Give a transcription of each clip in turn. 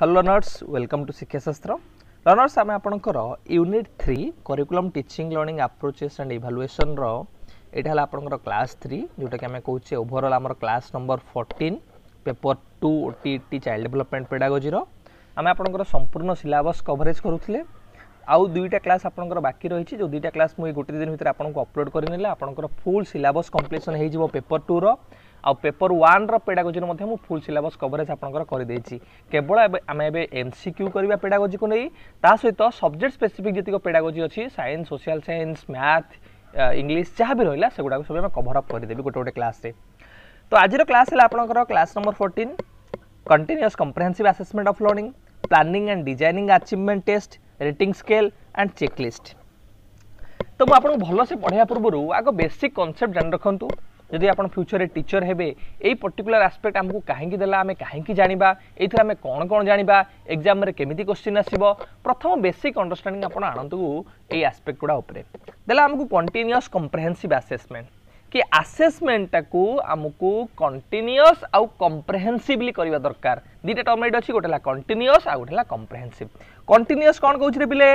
Hello learners welcome to Shikshashastra learners ଆମେ ଆପଣଙ୍କର unit three curriculum teaching learning approaches and ଇଭାଲୁଏସନ୍ର ଏଇଟା ହେଲା ଆପଣଙ୍କର କ୍ଲାସ୍ ଥ୍ରୀ ଯେଉଁଟାକି ଆମେ କହୁଛେ ଓଭରଅଲ୍ ଆମର class number fourteen paper two ଓ ଟି ଟି ଚାଇଲ୍ଡ ଡେଭଲପମେଣ୍ଟ ପେଡାଗୋଜିର ଆମେ ଆପଣଙ୍କର ସମ୍ପୂର୍ଣ୍ଣ ସିଲାବସ୍ କଭରେଜ୍ କରୁଥିଲେ ଆଉ ଦୁଇଟା କ୍ଲାସ୍ ଆପଣଙ୍କର ବାକି ରହିଛି ଯେଉଁ ଦୁଇଟା କ୍ଲାସ୍ ମୁଁ ଏଇ ଗୋଟେ ଦିନ ଭିତରେ ଆପଣଙ୍କୁ ଅପଲୋଡ଼ କରିନେଲେ ଆପଣଙ୍କର ଫୁଲ୍ ସିଲାବସ୍ କମ୍ପ୍ଲିସନ୍ ହୋଇଯିବ ପେପର ଟୁର ଆଉ ପେପର ୱାନ୍ର ପେଡ଼ାଗୋଜିର ମଧ୍ୟ ମୁଁ ଫୁଲ୍ ସିଲାବସ୍ କଭରେଜ୍ ଆପଣଙ୍କର କରିଦେଇଛି କେବଳ ଆମେ ଏବେ ଏମ୍ ସି କ୍ୟୁ କରିବା ପେଡ଼ାଗୋଜିକୁ ନେଇ ତା ସହିତ ସବଜେକ୍ଟ ସ୍ପେସିଫିକ୍ ଯେତିକ ପେଡ଼ାଗୋଜି ଅଛି science social science math English ଯାହା ବି ରହିଲା ସେଗୁଡ଼ାକୁ ସବୁ ଆମେ କଭର୍ ଅପ୍ କରିଦେବି ଗୋଟେ ଗୋଟେ କ୍ଲାସ୍ରେ ତ ଆଜିର କ୍ଲାସ୍ ହେଲା ଆପଣଙ୍କର class number fourteen continuous comprehensive assessment of learning planning and designing achievement test rating scale and checklist তো মু আপনার ভালসে পড়াইয়া পূর্ব আগ বেসিক কনসেপ্ট জানি রাখতু যদি আপন ফ্ୟୁଚରରେ ଟିଚର ହେବେ ଏଇ ପର୍ଟିକୁଲାର ଆସ୍ପେକ୍ଟ ଆମକୁ କାହିଁକି ଦେଲା ଆମେ କାହିଁକି ଜାଣିବା ଏଇଥିରେ ଆମେ କ'ଣ କ'ଣ ଜାଣିବା ଏକ୍ଜାମ୍ରେ କେମିତି କୋଶ୍ଚିନ୍ ଆସିବ ପ୍ରଥମ ବେସିକ୍ ଅଣ୍ଡରଷ୍ଟାଣ୍ଡିଂ ଆପଣ ଆଣନ୍ତୁ ଏଇ ଆସ୍ପେକ୍ଟ ଗୁଡ଼ା ଉପରେ ଦେଲା ଆମକୁ କଣ୍ଟିନ୍ୟୁଅସ୍ କମ୍ପ୍ରେହେନ୍ସିଭ୍ ଆସେସମେଣ୍ଟ କି ଆସେସମେଣ୍ଟଟାକୁ ଆମକୁ କଣ୍ଟିନ୍ୟୁଅସ୍ ଆଉ କମ୍ପ୍ରେହେନ୍ସିଭଲି କରିବା ଦରକାର ଦୁଇଟା ଟର୍ମ ଏଇଠି ଅଛି ଗୋଟେ ହେଲା କଣ୍ଟିନ୍ୟୁଅସ୍ ଆଉ ଗୋଟେ ହେଲା କମ୍ପ୍ରେହେନ୍ସିଭ୍ କଣ୍ଟିନ୍ୟୁଅସ୍ କ'ଣ କହୁଛି ରେ ପିଲେ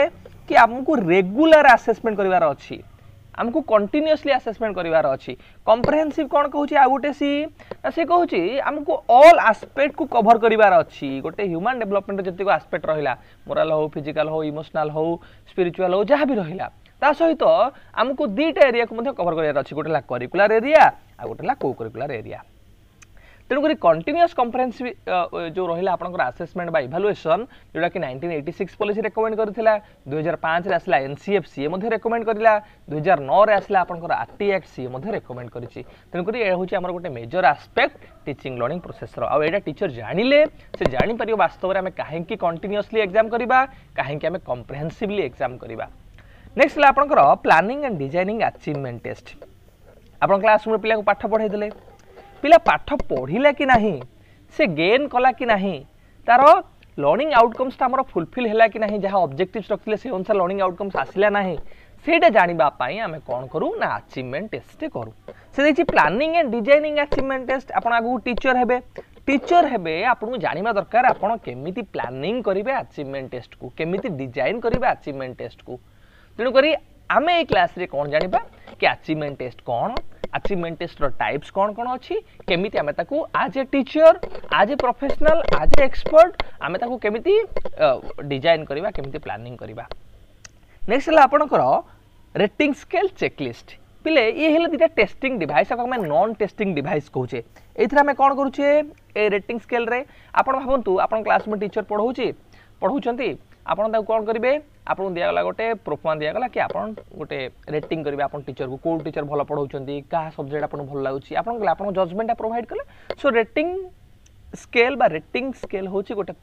କି ଆମକୁ ରେଗୁଲାର ଆସେସମେଣ୍ଟ କରିବାର ଅଛି ଆମକୁ କଣ୍ଟିନ୍ୟୁଅସଲି ଆସେସମେଣ୍ଟ କରିବାର ଅଛି କମ୍ପ୍ରେହେନ୍ସିଭ୍ କ'ଣ କହୁଛି ଆଉ ଗୋଟେ ସି ସେ କହୁଛି ଆମକୁ ଅଲ୍ ଆସ୍ପେକ୍ଟକୁ କଭର କରିବାର ଅଛି ଗୋଟେ ହ୍ୟୁମାନ୍ ଡେଭଲପମେଣ୍ଟର ଯେତିକ ଆସ୍ପେକ୍ଟ ରହିଲା ମୋରାଲ ହଉ ଫିଜିକାଲ ହଉ ଇମୋସନାଲ୍ ହଉ ସ୍ପିରିଚୁଆଲ୍ ହଉ ଯାହା ବି ରହିଲା ତା ସହିତ ଆମକୁ ଦୁଇଟା ଏରିଆକୁ ମଧ୍ୟ କଭର କରିବାର ଅଛି ଗୋଟେ ହେଲା କରିକୁଲାର ଏରିଆ ଆଉ ଗୋଟେ ହେଲା କୋ କରିକୁଲାର ଏରିଆ तेणुक कंटिन्यूस कंफरेन्स जो रही है आपंकर आसेसमेंट बाइभालुएसन जोटा कि nineteen eighty six policy recommend कर दुई हजार पाँच आसला एन सी एफ सी एमेकमेंड दुई हजार नौ आसला आपंकर आर एक्ट सी रेकमेंड कर तेणुक यह हूँ आम गोटे मेजर आसपेक्ट टीचिंग लर्णिंग प्रोसेसर आउ यहाँ टीचर जाने से जापर बास्तव में आम कहीं कंटिन्यूसली एक्जाम करवा कहीं कंप्रेहेनसीवली एक्जाम करवा नेक्स्ट है आपंकर planning and designing achievement test आप क्लास रूम पिला पाठ पढ़ाई पा पाठ पढ़ले कि ना से गेन कला कि ना तार लर्णिंग आउटकम्स आम फुलफिल है कि ना जहाँ अब्जेक्टिव रखते से अनुसार लर्णिंग आउटकम्स आसला ना से जानापी आम कौन करूँ ना आचिवमेंट टेस्ट करूँ से देखिए planning and designing achievement test आपको टीचर हे टीचर हे आपको जानवा दरकार आपत प्लानिंग करेंगे आचिवमेंट टेस्ट को कमी डिजाइन करेंगे आचिवमेंट टेस्ट को तेणुक आम ये क्लास कौन जाना कि आचिवमेंट टेस्ट कौन আচিভমেন্ট টেস্টর টাইপস কোণ কোণ অছি কেমিতি আমি তাকে আজ এ টিচর আজ এ প্রফেসনাল আজ এ এক্সপর্ট আমি তাকে কেমিতি ডিজাইন করিবা কেমিতি প্ল্যানিং করিবা নেক্সট হল আপনার রেটিং স্কেল চেকলিস্ট পিলে ইয়ে হলে দুইটা টেস্টিং ডিভাইস আপনি আমি নন টেস্টিং ডিভাইস কৌছে এইথির আমি কোণ করুছে এই রেটিং স্কেলরে আপনার ভাবতু আপনার ক্লাসমেট টিচর পড়াউছি পড়াউছেন ଆପଣ ତାକୁ କ'ଣ କରିବେ ଆପଣଙ୍କୁ ଦିଆଗଲା ଗୋଟେ ପ୍ରୋଫମା ଦିଆଗଲା କି ଆପଣ ଗୋଟେ ରେଟିଂ କରିବେ ଆପଣ ଟିଚରକୁ କେଉଁ ଟିଚର ଭଲ ପଢ଼ାଉଛନ୍ତି କାହା ସବଜେକ୍ଟ ଆପଣଙ୍କୁ ଭଲ ଲାଗୁଛି ଆପଣ କଲେ ଆପଣଙ୍କ ଜଜମେଣ୍ଟ ପ୍ରୋଭାଇଡ଼ କଲେ ସୋ ରେଟିଂ ସ୍କେଲ୍ ବା ରେଟିଂ ସ୍କେଲ୍ ହେଉଛି ଗୋଟେ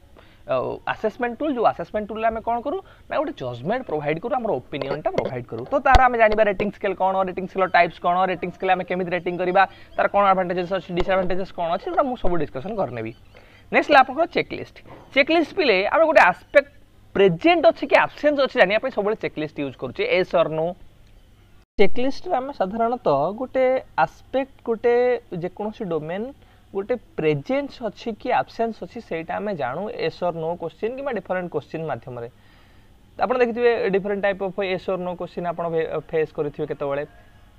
ଆସେସମେଣ୍ଟ ଟୁଲ୍ ଯେଉଁ ଆସେସମେଣ୍ଟ ଟୁଲ୍ରେ ଆମେ କ'ଣ କରୁ ନା ଗୋଟେ ଜଜମେଣ୍ଟ ପ୍ରୋଭାଇଡ଼ କରୁ ଆମର ଓପିନିଅନ୍ଟା ପ୍ରୋଭାଇଡ଼ କରୁ ତ ତାର ଆମେ ଜାଣିବା ରେଟିଂ ସ୍କେଲ୍ କ'ଣ ରେଟିଂ ସ୍କେଲ୍ର ଟାଇପ୍ସ କ'ଣ ରେଟିଂ ସ୍କେଲ୍ ଆମେ କେମିତି ରେଟିଂ କରିବା ତାର କ'ଣ ଆଡ଼ଭାଣ୍ଟେଜେସ୍ ଅଛି ଡିସ୍ଆଡ଼ଭାଣ୍ଟେଜେସ୍ କ'ଣ ଅଛି ସେଟା ମୁଁ ସବୁ ଡିସ୍କସନ୍ କରିନେବି ନେକ୍ସଟ ହେଲା ଆପଣଙ୍କର ଚେକ୍ ଲିଷ୍ଟ ଚେକ୍ ଲିଷ୍ଟ ପିଲେ ଆମେ ଗୋଟେ ଆସ୍ପେକ୍ଟ প্রেজেন্ট অছি কি আবসেন্স অছি জানিয়া পাই সবুলে চেকলিস্ট ইউজ করছি এস অর নো চেকলিস্টরে আমি সাধারণত গোটে আসপেক্ট গোটে যেকোনসি ডোমেন গোটে প্রেজেন্স অছি কি আবসেন্স অছি সেইটা আমি জাণু এস অর নো কোশ্চিন কিংবা ডিফরেন্ট কোশ্চিন মাধ্যমে ଆପଣ ଦେଖିଥିବେ different type of yes or no question ଆପଣ ଫେସ୍ କରିଥିବେ କେତେବେଳେ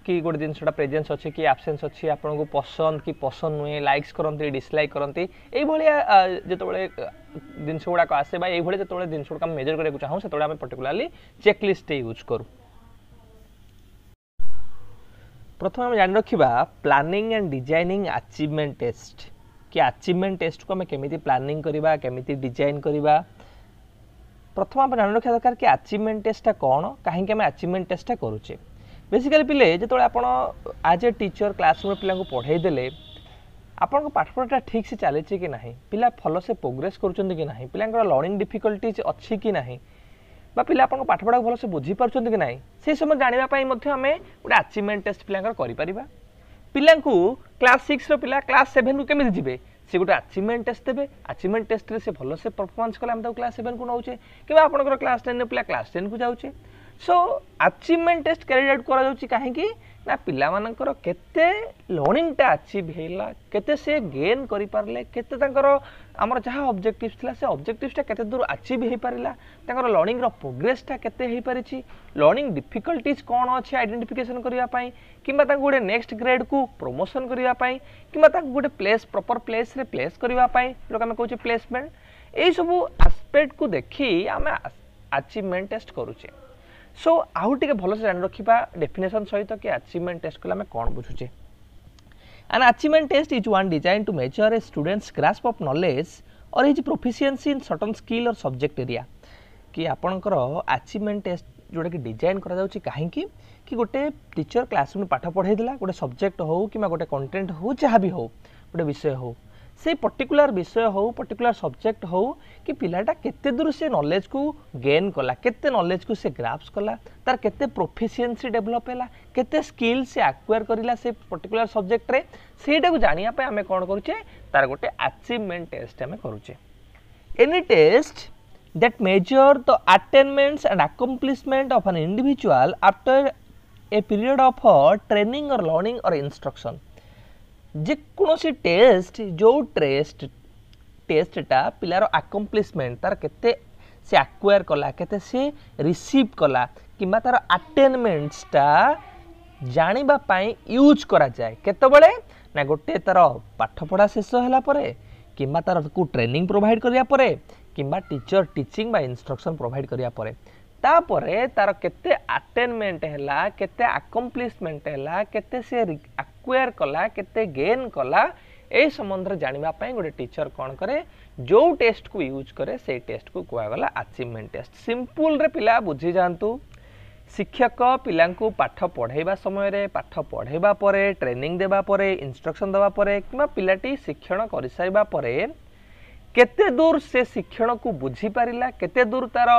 କି ଗୋଟେ ଜିନିଷଟା ପ୍ରେଜେନ୍ସ ଅଛି କି ଆବସେନ୍ସ ଅଛି ଆପଣଙ୍କୁ ପସନ୍ଦ କି ପସନ୍ଦ ନୁହେଁ ଲାଇକ୍ସ କରନ୍ତି ଡିସଲାଇକ୍ କରନ୍ତି ଏଇଭଳିଆ ଯେତେବେଳେ जिनस गुड़ाक आसे भाई जो जिन गुड़ा मेजर करके चाहूँ से पर्टिकुलाली चेकलीस्टे यूज करूँ प्रथम आम जान रखा planning and designing achievement test कि आचिवमेंट टेस्ट को आम प्लानिंग करवा कमी डिजाइन करवा प्रथम आप जान रखा दरकार कि आचिवमेंट टेस्टा कौन कहीं आचिवमेंट टेस्टा करूचे बेसिकाली पिले जो आप एज ए टीचर क्लासरूम पिला पढ़ेदे आपण ठीक से चली कि ना पिला भल से प्रोग्रेस कर लर्णिंग डिफिकल्टज अच्छी कि ना पिला आप पाठपढ़ा भल से बुझीपार कि ना से समय जानापे गोटे आचिवमेंट टेस्ट पिलापर पिला क्लास सिक्स रिला क्लास सेभेन को कमी जी सी गोटे आचिवमेंट टेस्ट देते आचिवमेंट टेस्ट से भल से परफर्मास कले आम क्लास सेवेन को नौचे कि क्लास टेन पिला क्लास टेन को जाऊे so achievement test carried out कराऊँच कहीं ନା ପିଲାମାନଙ୍କର କେତେ ଲର୍ଣ୍ଣିଂଟା ଆଚିଭ୍ ହେଲା କେତେ ସେ ଗେନ୍ କରିପାରିଲେ କେତେ ତାଙ୍କର ଆମର ଯାହା ଅବଜେକ୍ଟିଭ୍ସ ଥିଲା ସେ ଅବଜେକ୍ଟିଭ୍ସଟା କେତେ ଦୂର ଆଚିଭ୍ ହେଇପାରିଲା ତାଙ୍କର ଲର୍ଣ୍ଣିଂର ପ୍ରୋଗ୍ରେସ୍ଟା କେତେ ହେଇପାରିଛି ଲର୍ଣ୍ଣିଂ ଡିଫିକଲ୍ଟିଜ୍ କ'ଣ ଅଛି ଆଇଡେଣ୍ଟିଫିକେସନ୍ କରିବା ପାଇଁ କିମ୍ବା ତାଙ୍କୁ ଗୋଟେ ନେକ୍ସଟ ଗ୍ରେଡ଼କୁ ପ୍ରମୋସନ୍ କରିବା ପାଇଁ କିମ୍ବା ତାଙ୍କୁ ଗୋଟେ ପ୍ଲେସ୍ ପ୍ରପର୍ ପ୍ଲେସ୍ରେ ପ୍ଲେସ୍ କରିବା ପାଇଁ ଯେଉଁଟା ଆମେ କହୁଛେ ପ୍ଲେସମେଣ୍ଟ ଏଇସବୁ ଆସ୍ପେକ୍ଟକୁ ଦେଖି ଆମେ ଆଚିଭମେଣ୍ଟ ଟେଷ୍ଟ କରୁଛେ সো আহু টিকে ভালসে জানি রাখা ডেফিনেসন সহিত কি আচিভমেন্ট টেস্ট কলে আমি কম বুঝুছে An achievement test is one designed to measure a student's grasp of knowledge or his proficiency in certain skill or subject area. କି ଆପଣଙ୍କର ଆଚିଭମେଣ୍ଟ ଟେଷ୍ଟ ଯେଉଁଟାକି ଡିଜାଇନ୍ କରାଯାଉଛି କାହିଁକି କି ଗୋଟେ ଟିଚର୍ କ୍ଲାସରୁମ୍ରେ ପାଠ ପଢ଼ାଇଦେଲା ଗୋଟେ ସବଜେକ୍ଟ ହେଉ କିମ୍ବା ଗୋଟେ କଣ୍ଟେଣ୍ଟ ହେଉ ଯାହା ବି ହେଉ ଗୋଟେ ବିଷୟ ହେଉ সেই পর্টিকুলার বিষয় হো পর্টিকুলার সবজেক্ট হো কি পিলাটা কেতে দূর সে নলেজ কু গেন কলা কেতে নলেজ কু সে গ্রাফস কলা তার কেতে প্রফিসিয়েন্সি ডেভেলপ হেলা কেতে স্কিল সে আকুয়ার করিলা সেই পর্টিকুলার সবজেক্টরে সেইটাকে জাঁয়া আমি কোণ করুছে তার গোটে আচিভমেন্ট টেস্ট আমি করুছে any test that measure the attainments and accomplishment of an individual after a period of uh, training or learning or instruction ଯେକୌଣସି ଟେଷ୍ଟ ଯେଉଁ ଟେଷ୍ଟ ଟେଷ୍ଟଟା ପିଲାର ଆକମ୍ପ୍ଲିସମେଣ୍ଟ ତାର କେତେ ସେ ଆକ୍ୱାର କଲା କେତେ ସେ ରିସିଭ୍ କଲା କିମ୍ବା ତାର ଆଟେନମେଣ୍ଟସଟା ଜାଣିବା ପାଇଁ ୟୁଜ୍ କରାଯାଏ କେତେବେଳେ ନା ଗୋଟିଏ ତାର ପାଠପଢ଼ା ଶେଷ ହେଲା ପରେ କିମ୍ବା ତାରକୁ ଟ୍ରେନିଂ ପ୍ରୋଭାଇଡ଼ କରିବା ପରେ କିମ୍ବା ଟିଚର ଟିଚିଂ ବା ଇନଷ୍ଟ୍ରକ୍ସନ୍ ପ୍ରୋଭାଇଡ଼ କରିବା ପରେ ତାପରେ ତାର କେତେ ଆଟେନମେଣ୍ଟ ହେଲା କେତେ ଆକମ୍ପ୍ଲିସମେଣ୍ଟ ହେଲା କେତେ ସେ ଆକ୍ୱାର କଲା କେତେ ଗେନ୍ କଲା এই সম্বন্ধে জাঁয়া গোটে টিচর কণ করে যে টেস্ট কু ইউজ করে সেই টেস্ট কু কুহগলা আচিভমেন্ট টেস্ট সিম্পলরে পিলা বুঝি যাতে শিক্ষক পিলা পাঠ পড়াইবা সময়ের পাঠ পড়াইবা পরে ট্রেনিং দেওয়া পরে ইনস্ট্রকশন দেওয়া পরে কিংবা পিলাটি শিক্ষণ করে সারা পরে কেতে দূর সে শিক্ষণকু বুঝিপারা কেতে দূর তার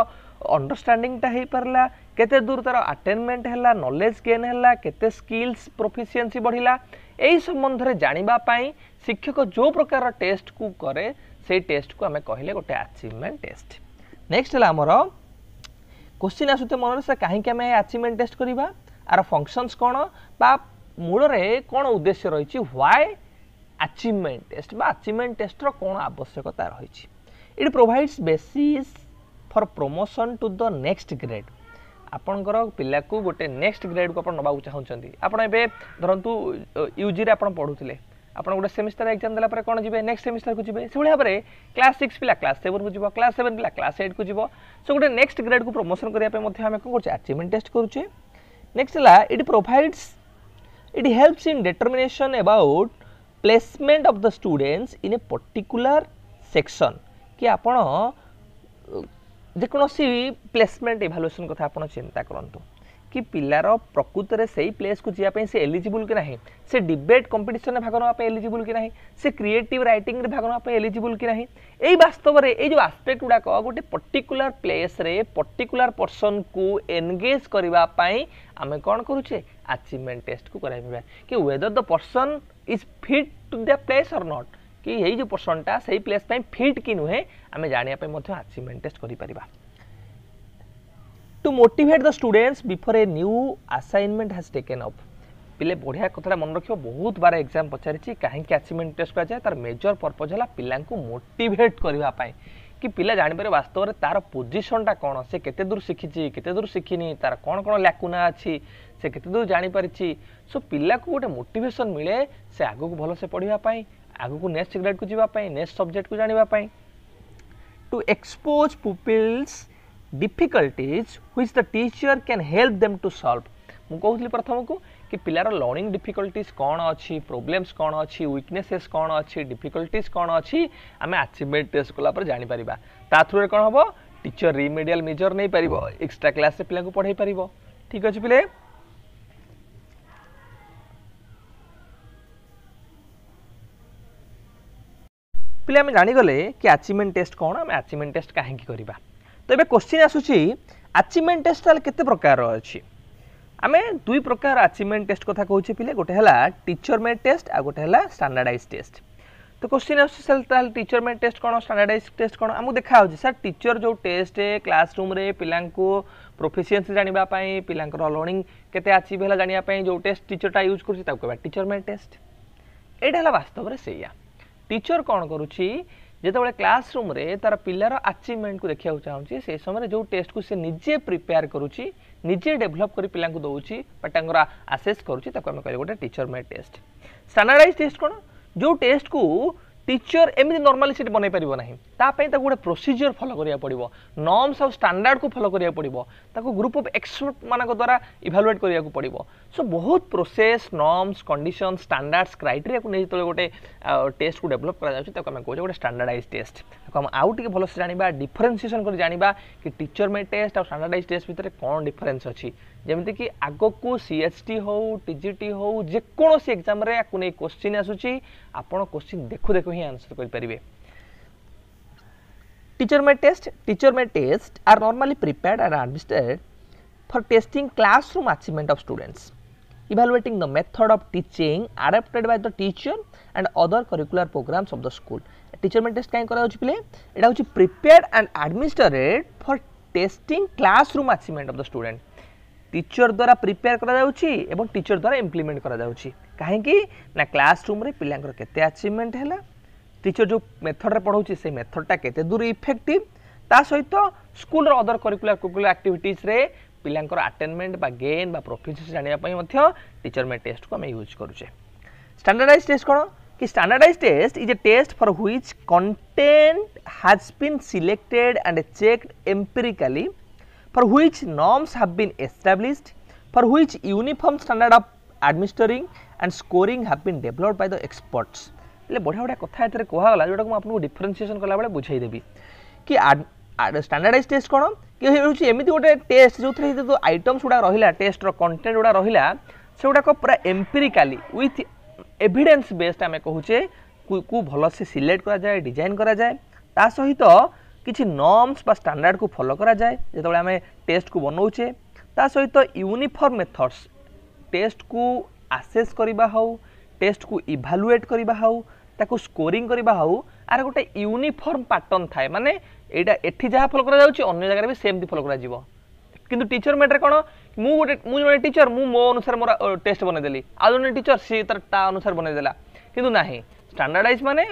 ଅଣ୍ଡରଷ୍ଟାଣ୍ଡିଂଟା ହେଇପାରିଲା କେତେ ଦୂର ତା'ର ଆଟେନମେଣ୍ଟ ହେଲା ନଲେଜ୍ ଗେନ୍ ହେଲା କେତେ ସ୍କିଲ୍ସ ପ୍ରୋଫିସିଏନ୍ସି ବଢ଼ିଲା ଏହି ସମ୍ବନ୍ଧରେ ଜାଣିବା ପାଇଁ ଶିକ୍ଷକ ଯେଉଁ ପ୍ରକାର ଟେଷ୍ଟକୁ କରେ ସେଇ ଟେଷ୍ଟକୁ ଆମେ କହିଲେ ଗୋଟେ ଆଚିଭମେଣ୍ଟ ଟେଷ୍ଟ ନେକ୍ସଟ ହେଲା ଆମର କୋଶ୍ଚିନ୍ ଆସୁଛି ମନରେ ସେ କାହିଁକି ଆମେ ଆଚିଭମେଣ୍ଟ ଟେଷ୍ଟ କରିବା ଆର ଫଙ୍କସନ୍ସ କ'ଣ ବା ମୂଳରେ କ'ଣ ଉଦ୍ଦେଶ୍ୟ ରହିଛି ହ୍ୱାଏ ଆଚିଭମେଣ୍ଟ ଟେଷ୍ଟ ବା ଆଚିଭମେଣ୍ଟ ଟେଷ୍ଟର କ'ଣ ଆବଶ୍ୟକତା ରହିଛି it provides basis for promotion to the next grade ଆପଣଙ୍କର ପିଲାକୁ ଗୋଟେ ନେକ୍ସଟ ଗ୍ରେଡ଼କୁ ଆପଣ ନେବାକୁ ଚାହୁଁଛନ୍ତି ଆପଣ ଏବେ ଧରନ୍ତୁ ୟୁଜିରେ ଆପଣ ପଢ଼ୁଥିଲେ ଆପଣ ଗୋଟେ ସେମିଷ୍ଟାର ଏକ୍ଜାମ୍ ଦେଲା ପରେ କ'ଣ ଯିବେ ନେକ୍ସଟ ସେମିଷ୍ଟାରକୁ ଯିବେ ସେଭଳି ଭାବରେ କ୍ଲାସ୍ ସିକ୍ସ ପିଲା କ୍ଲାସ୍ ସେଭେନକୁ ଯିବ କ୍ଲାସ୍ ସେଭେନ୍ ପିଲା କ୍ଲାସ୍ ଏଇଟ୍କୁ ଯିବ ସୋ ଗୋଟେ ନେକ୍ସଟ ଗ୍ରେଡ଼କୁ ପ୍ରମୋସନ୍ କରିବା ପାଇଁ ମଧ୍ୟ ଆମେ କ'ଣ କରୁଛେ ଆଚିଭମେଣ୍ଟ ଟେଷ୍ଟ କରୁଛେ ନେକ୍ସଟ ହେଲା it provides it helps in determination about placement of the students in a particular section କି ଆପଣ ଯେକୌଣସି ପ୍ଲେସମେଣ୍ଟ ଇଭାଲୁଏସନ୍ କଥା ଆପଣ ଚିନ୍ତା କରନ୍ତୁ କି ପିଲାର ପ୍ରକୃତରେ ସେଇ ପ୍ଲେସ୍କୁ ଯିବା ପାଇଁ ସେ ଏଲିଜିବୁଲ୍ କି ନାହିଁ ସେ ଡିବେଟ୍ କମ୍ପିଟିସନ୍ରେ ଭାଗ ନେବା ପାଇଁ ଏଲିଜିବୁଲ୍ କି ନାହିଁ ସେ କ୍ରିଏଟିଭ୍ ରାଇଟିଂରେ ଭାଗ ନେବା ପାଇଁ ଏଲିଜିବୁଲ୍ କି ନାହିଁ ଏଇ ବାସ୍ତବରେ ଏଇ ଯେଉଁ ଆସ୍ପେକ୍ଟ ଗୁଡ଼ାକ ଗୋଟେ ପର୍ଟିକୁଲାର ପ୍ଲେସ୍ରେ ପର୍ଟିକୁଲାର ପର୍ସନ୍କୁ ଏନଗେଜ୍ କରିବା ପାଇଁ ଆମେ କ'ଣ କରୁଛେ ଆଚିଭମେଣ୍ଟ ଟେଷ୍ଟକୁ କରାଇବା କି whether the person is fit to the place or not कि ये जो पोर्सनटा से प्लेस फिट कि नुहे आम जानापेमेंट टेस्ट कर to motivate the students before a new assignment has taken up पे बढ़िया कथा मन रख बहुत बार एग्जाम पचार कहीं आचिवमेंट टेस्ट कराए तार मेजर पर्पज है पिला मोटेट करने कि पिला जापर वास्तव में तार पोजिशनटा कौन से केत दूर शिखी केत दूर तार कौन कौन लाकुना अच्छी से केत दूर जानपारी सो पाला गोटे मोटेसन मिले से आगक भलसे पढ़ापाई आगक नेक्स्ट ग्रेड को जीवाई नेक्स्ट सब्जेक्ट को जानवापी टू एक्सपोज पुपिल्स डिफिकल्टीज हुई the teacher can help them to solve मुझे प्रथम को कि पिलार लर्णिंग डिफिकल्टीज कौन अच्छी प्रोब्लेम्स कौन अच्छी विकनेसेस कौन अच्छी डिफिकल्टीज कौन अच्छी आम आचिवमेंट टेस्ट कलापर जापर ताथ्रु कौन हम टीचर रिमेडियाल मेजर नहीं पार एक्सट्रा क्लास पिला पढ़े पार ठीक अच्छे पिले ପିଲା ଆମେ ଜାଣିଗଲେ କି ଆଚିଭମେଣ୍ଟ ଟେଷ୍ଟ କ'ଣ ଆମେ ଆଚିଭମେଣ୍ଟ ଟେଷ୍ଟ କାହିଁକି କରିବା ତ ଏବେ କୋଶ୍ଚିନ୍ ଆସୁଛି ଆଚିଭମେଣ୍ଟ ଟେଷ୍ଟ ତାହେଲେ କେତେ ପ୍ରକାରର ଅଛି ଆମେ ଦୁଇ ପ୍ରକାର ଆଚିଭମେଣ୍ଟ ଟେଷ୍ଟ କଥା କହୁଛେ ପିଲେ ଗୋଟେ ହେଲା ଟିଚର ମେଡ୍ ଟେଷ୍ଟ ଆଉ ଗୋଟେ ହେଲା ଷ୍ଟାଣ୍ଡାର୍ଡାଇଜ୍ ଟେଷ୍ଟ তো কোশ্চিন আসছে স্যার তাহলে টিচর মেড টেস্ট কোণ স্টাণ্ডার্ডাইজ টেস্ট কোণ আমি দেখা হচ্ছে স্যার টিচর যে টেস্ট ক্লাসরুম্রে পিলাঙ্কু প্রোফিসিয়েন্সি জাঁয়া পিলাঙ্কর লর্নিং কেতে আচিভ হল জাঁয়া যে টেস্ট টিচরটা ইউজ করছে তাকে কহবা টিচর মেড টেস্ট এটা হল বাস্তবরে সেইয়া टीचर कौन करुच्ची যেতবে ক্লাসরুমে তার পিলার আচিভমেন্ট কু দেখা চাহুছি সেই সময় যে টেস্ট কু সে নিজে প্রিপেয়ার করুচি নিজে ডেভেলপ করে পিলা দৌছি বা তাঁর আসেস করুচি তাকে আমি কহিলে গোটে teacher made test standardize test কোণ যে টেস্ট কু টিচর এমনি নর্মালি সেটি বনাই পারিব না আপেতো গুনে প্রসিডিউর ফলো করিয়া পড়িব নরমস অফ স্ট্যান্ডার্ড কো ফলো করিয়া পড়িব তাকো গ্রুপ অফ এক্সপার্ট মানক দ্বারা ইভালুয়েট করিয়া পড়িব সো বহুত process norms condition standards criteria কো নেহি তলে গটে টেস্ট কো ডেভেলপ করা যায়ে থাকে আমে কো স্ট্যান্ডার্ডাইজড টেস্ট কো আম আউট কি ফলো সানিবা ডিফারেনসিয়েশন করে জানিবা কি টিচার মে টেস্ট আর স্ট্যান্ডার্ডাইজড টেস্ট ভিতর কোন ডিফারেন্স আছে जेमते कि আগো কো সিএইচটি হও টিজিটি হও জে কোনসি এক্সাম রে আকু নেহি কোশ্চেন আসুচি আপন কোসি দেখো দেখো হি আনসার কই পারিবে Teacher may test Teacher may test are normally prepared and administered for testing classroom achievement of students, evaluating the method of teaching adapted by the teacher and other curricular programs of the school. Teacher may test कहीं करा पिले एटा होची prepared and administered for testing classroom achievement of the student. Teacher द्वारा prepare कराऊँगी एवं teacher द्वारा implement कराऊँगी कहीं ना क्लास रूम रे पिलांकर केते अचीवमेंट है টিচর যে মেথডে পড়াচ্ছে সেই মেথডটা কেতে দূর ইফেক্টিভ তা সহিত স্কুলর অদর କରିକୁଲାର କରିକୁଲାର ଆକ୍ଟିଭିଟିଜ୍ରେ ପିଲାଙ୍କର ଆଟେନମେଣ୍ଟ ବା ଗେନ୍ ବା ପ୍ରଫିସିଏନ୍ସି ଜାଣିବା ପାଇଁ ମଧ୍ୟ ଟିଚର ମେ ଟେଷ୍ଟକୁ ଆମେ ୟୁଜ୍ କରୁଛେ ଷ୍ଟାଣ୍ଡାର୍ଡାଇଜ୍ ଟେଷ୍ଟ କ'ଣ କି standardize test is a test for which content has been selected and checked empirically for which norms have been established for which uniform standard of administering and scoring have been developed by the experts. ହେଲେ ବଢ଼ିଆ ବଢ଼ିଆ କଥା ଏଥିରେ କୁହାଗଲା ଯେଉଁଟାକୁ ମୁଁ ଆପଣଙ୍କୁ differentiation କଲାବେଳେ ବୁଝାଇଦେବି କି ଷ୍ଟାଣ୍ଡାର୍ଡ଼ାଇଜ୍ ଟେଷ୍ଟ କ'ଣ କି ହେଉଛି ଏମିତି ଗୋଟେ ଟେଷ୍ଟ ଯେଉଁଥିରେ ଯେଉଁ ଆଇଟମ୍ସ ଗୁଡ଼ା ରହିଲା ଟେଷ୍ଟର କଣ୍ଟେଣ୍ଟ ଗୁଡ଼ା ରହିଲା ସେଗୁଡ଼ାକ ପୁରା ଏମ୍ପିରିକାଲି ୱିଥ୍ ଏଭିଡେନ୍ସ ବେସ୍ଡ ଆମେ କହୁଛେ କୁ ଭଲସେ ସିଲେକ୍ଟ କରାଯାଏ ଡିଜାଇନ୍ କରାଯାଏ ତା ସହିତ କିଛି ନର୍ମସ୍ ବା ଷ୍ଟାଣ୍ଡାର୍ଡ଼କୁ ଫଲୋ କରାଯାଏ ଯେତେବେଳେ ଆମେ ଟେଷ୍ଟକୁ ବନାଉଛେ ତା ସହିତ ୟୁନିଫର୍ମ ମେଥଡ୍ସ ଟେଷ୍ଟକୁ ଆସେସ୍ କରିବା ହେଉ ଟେଷ୍ଟକୁ ଇଭାଲୁଏଟ୍ କରିବା ହେଉ ତାକୁ ସ୍କୋରିଂ କରିବା ହଉ ଆର ଗୋଟେ ୟୁନିଫର୍ମ ପାଟର୍ନ ଥାଏ ମାନେ ଏଇଟା ଏଠି ଯାହା ଫଲୋ କରାଯାଉଛି ଅନ୍ୟ ଜାଗାରେ ବି ସେମିତି ଫଲୋ କରାଯିବ କିନ୍ତୁ ଟିଚର ମ୍ୟାଟରେ କ'ଣ ମୁଁ ଗୋଟେ ମୁଁ ଜଣେ ଟିଚର ମୁଁ ମୋ ଅନୁସାରେ ମୋର ଟେଷ୍ଟ ବନେଇଦେଲି ଆଉ ଜଣେ ଟିଚର ସିଏ ତାର ତା ଅନୁସାରେ ବନେଇଦେଲା କିନ୍ତୁ ନାହିଁ ଷ୍ଟାଣ୍ଡାର୍ଡାଇଜ୍ ମାନେ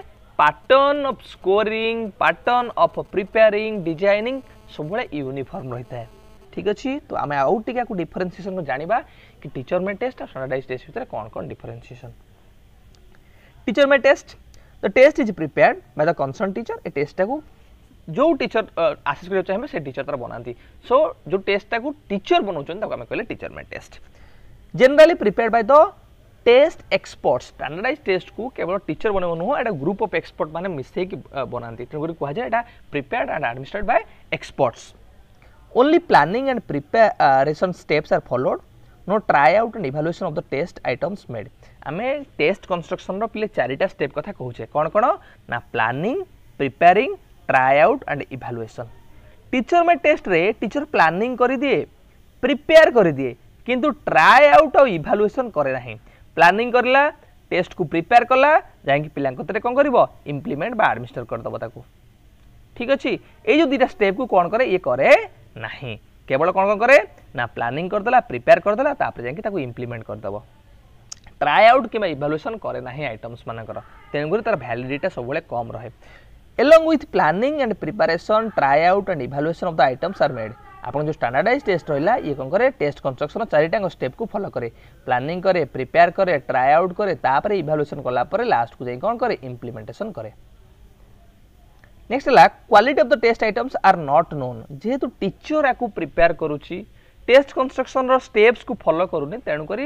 pattern of scoring pattern of preparing designing ସବୁବେଳେ ୟୁନିଫର୍ମ ରହିଥାଏ ଠିକ୍ ଅଛି ତ ଆମେ ଆଉ ଟିକେ ଆକୁ ଡିଫରେନ୍ସିଏସନ୍କୁ ଜାଣିବା କି ଟିଚର ମେଡ୍ ଟେଷ୍ଟ ଆଉ ଷ୍ଟାଣ୍ଡାର୍ଡାଇଜ୍ ଟେଷ୍ଟ ଭିତରେ କ'ଣ କ'ଣ differentiation teacher may test the test is prepared by the concerned teacher ए टेस्टा टाकु जो टीचर आसीस करने चाहिए से टीचर तरह बना सो जो टेस्टा टाकु टीचर बनाऊँ आम कहले teacher made test generally prepare by the test expert स्टाडाइज टेस्ट को केवल टीचर बनवा नुह एटा ग्रुप अफ एक्सपर्ट मैंने मिसेक बनाती तेणुकर कहुए यहाँ prepared and administered by experts only planning and preparation steps are followed no try out and evaluation of the test items made आम टेस्ट कन्स्ट्रक्शन पे चारिटा स्टेप कथा कहूचे कौन कौन ना planning preparing try out and evaluation teacher made test रे teacher planning कर दिए प्रिपेयर कर दिए किंतु ट्राए आउट आउ इभालुएसन करे ना प्लानिंग करला टेस्ट को प्रिपेयर कला जहाँकि पिला कौन कर इम्प्लीमेंट बा आडमिनिस्टर करदेव ताकू ঠিক আছে এই যে দুইটা স্টেপ কু কোণ করে ইয়ে করে না কেবল କ'ଣ କ'ଣ କରେ ନା ପ୍ଲାନିଂ କରିଦେଲା ପ୍ରିପେୟାର କରିଦେଲା ତାପରେ ଯାଇକି ତାକୁ ଇମ୍ପ୍ଲିମେଣ୍ଟ କରିଦେବ ଟ୍ରାଏ ଆଉଟ୍ କିମ୍ବା ଇଭାଲୁଏସନ୍ କରେ ନାହିଁ ଆଇଟମ୍ସମାନଙ୍କର ତେଣୁକରି ତା'ର ଭ୍ୟାଲିଡ଼ିଟା ସବୁବେଳେ କମ୍ ରହେ along with planning and preparation try out and evaluation of the items are made ଆପଣ ଯେଉଁ ଷ୍ଟାଣ୍ଡାର୍ଡାଇଜ୍ ଟେଷ୍ଟ ରହିଲା ଇଏ କ'ଣ କରେ ଟେଷ୍ଟ କନଷ୍ଟ୍ରକ୍ସନ୍ ଚାରିଟାଙ୍କ ଷ୍ଟେପ୍କୁ ଫଲୋ କରେ ପ୍ଲାନିଂ କରେ ପ୍ରିପେୟାର କରେ ଟ୍ରାଏ ଆଉଟ୍ କରେ ତାପରେ ଇଭାଲୁଏସନ୍ କଲା ପରେ ଲାଷ୍ଟକୁ ଯାଇ କ'ଣ କରେ ଇମ୍ପ୍ଲିମେଣ୍ଟେସନ୍ କରେ নেক্সট হল quality of the test items are not known যেহেতু টিচর আকু প্রিপেয়ার করুছি টেস্ট কনস্ট্রকশনর স্টেপস কু ফলো করুনি তেণু করে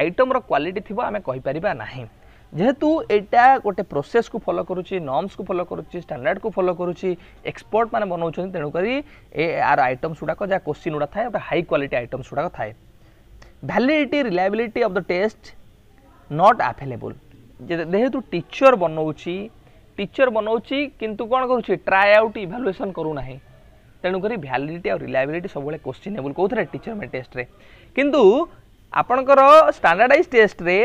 আইটমর কোয়ালিটি থিবা আমি কই পারিবা নাহি যেহেতু এটা গোটে প্রোসেস কু ফলো করুছি নর্মস কু ফলো করুছি স্ট্যান্ডার্ড কু ফলো করুছি এক্সপর্ট মানে বনাউছেন তেণু করি এ আর আইটমস গুড়াক যা কোশ্চিন গুড়া থাকে হাই কোয়ালিটি আইটমস গুড়াক থাকে validity reliability of the test not available যেহেতু টিচর বনাউছি টিचर বনাউছি কিন্তু কোণ করুছি ট্রাই আউট ইভালুয়েসন করুনা তেণুকরি ভ্যালিডিটি আর রিলায়াবিলিটি সবুলে কোশ্চিনেবল কোথায় টিচর মানে টেস্টরে কিন্তু আপনার স্টাণ্ডার্ডাইজ টেস্টরে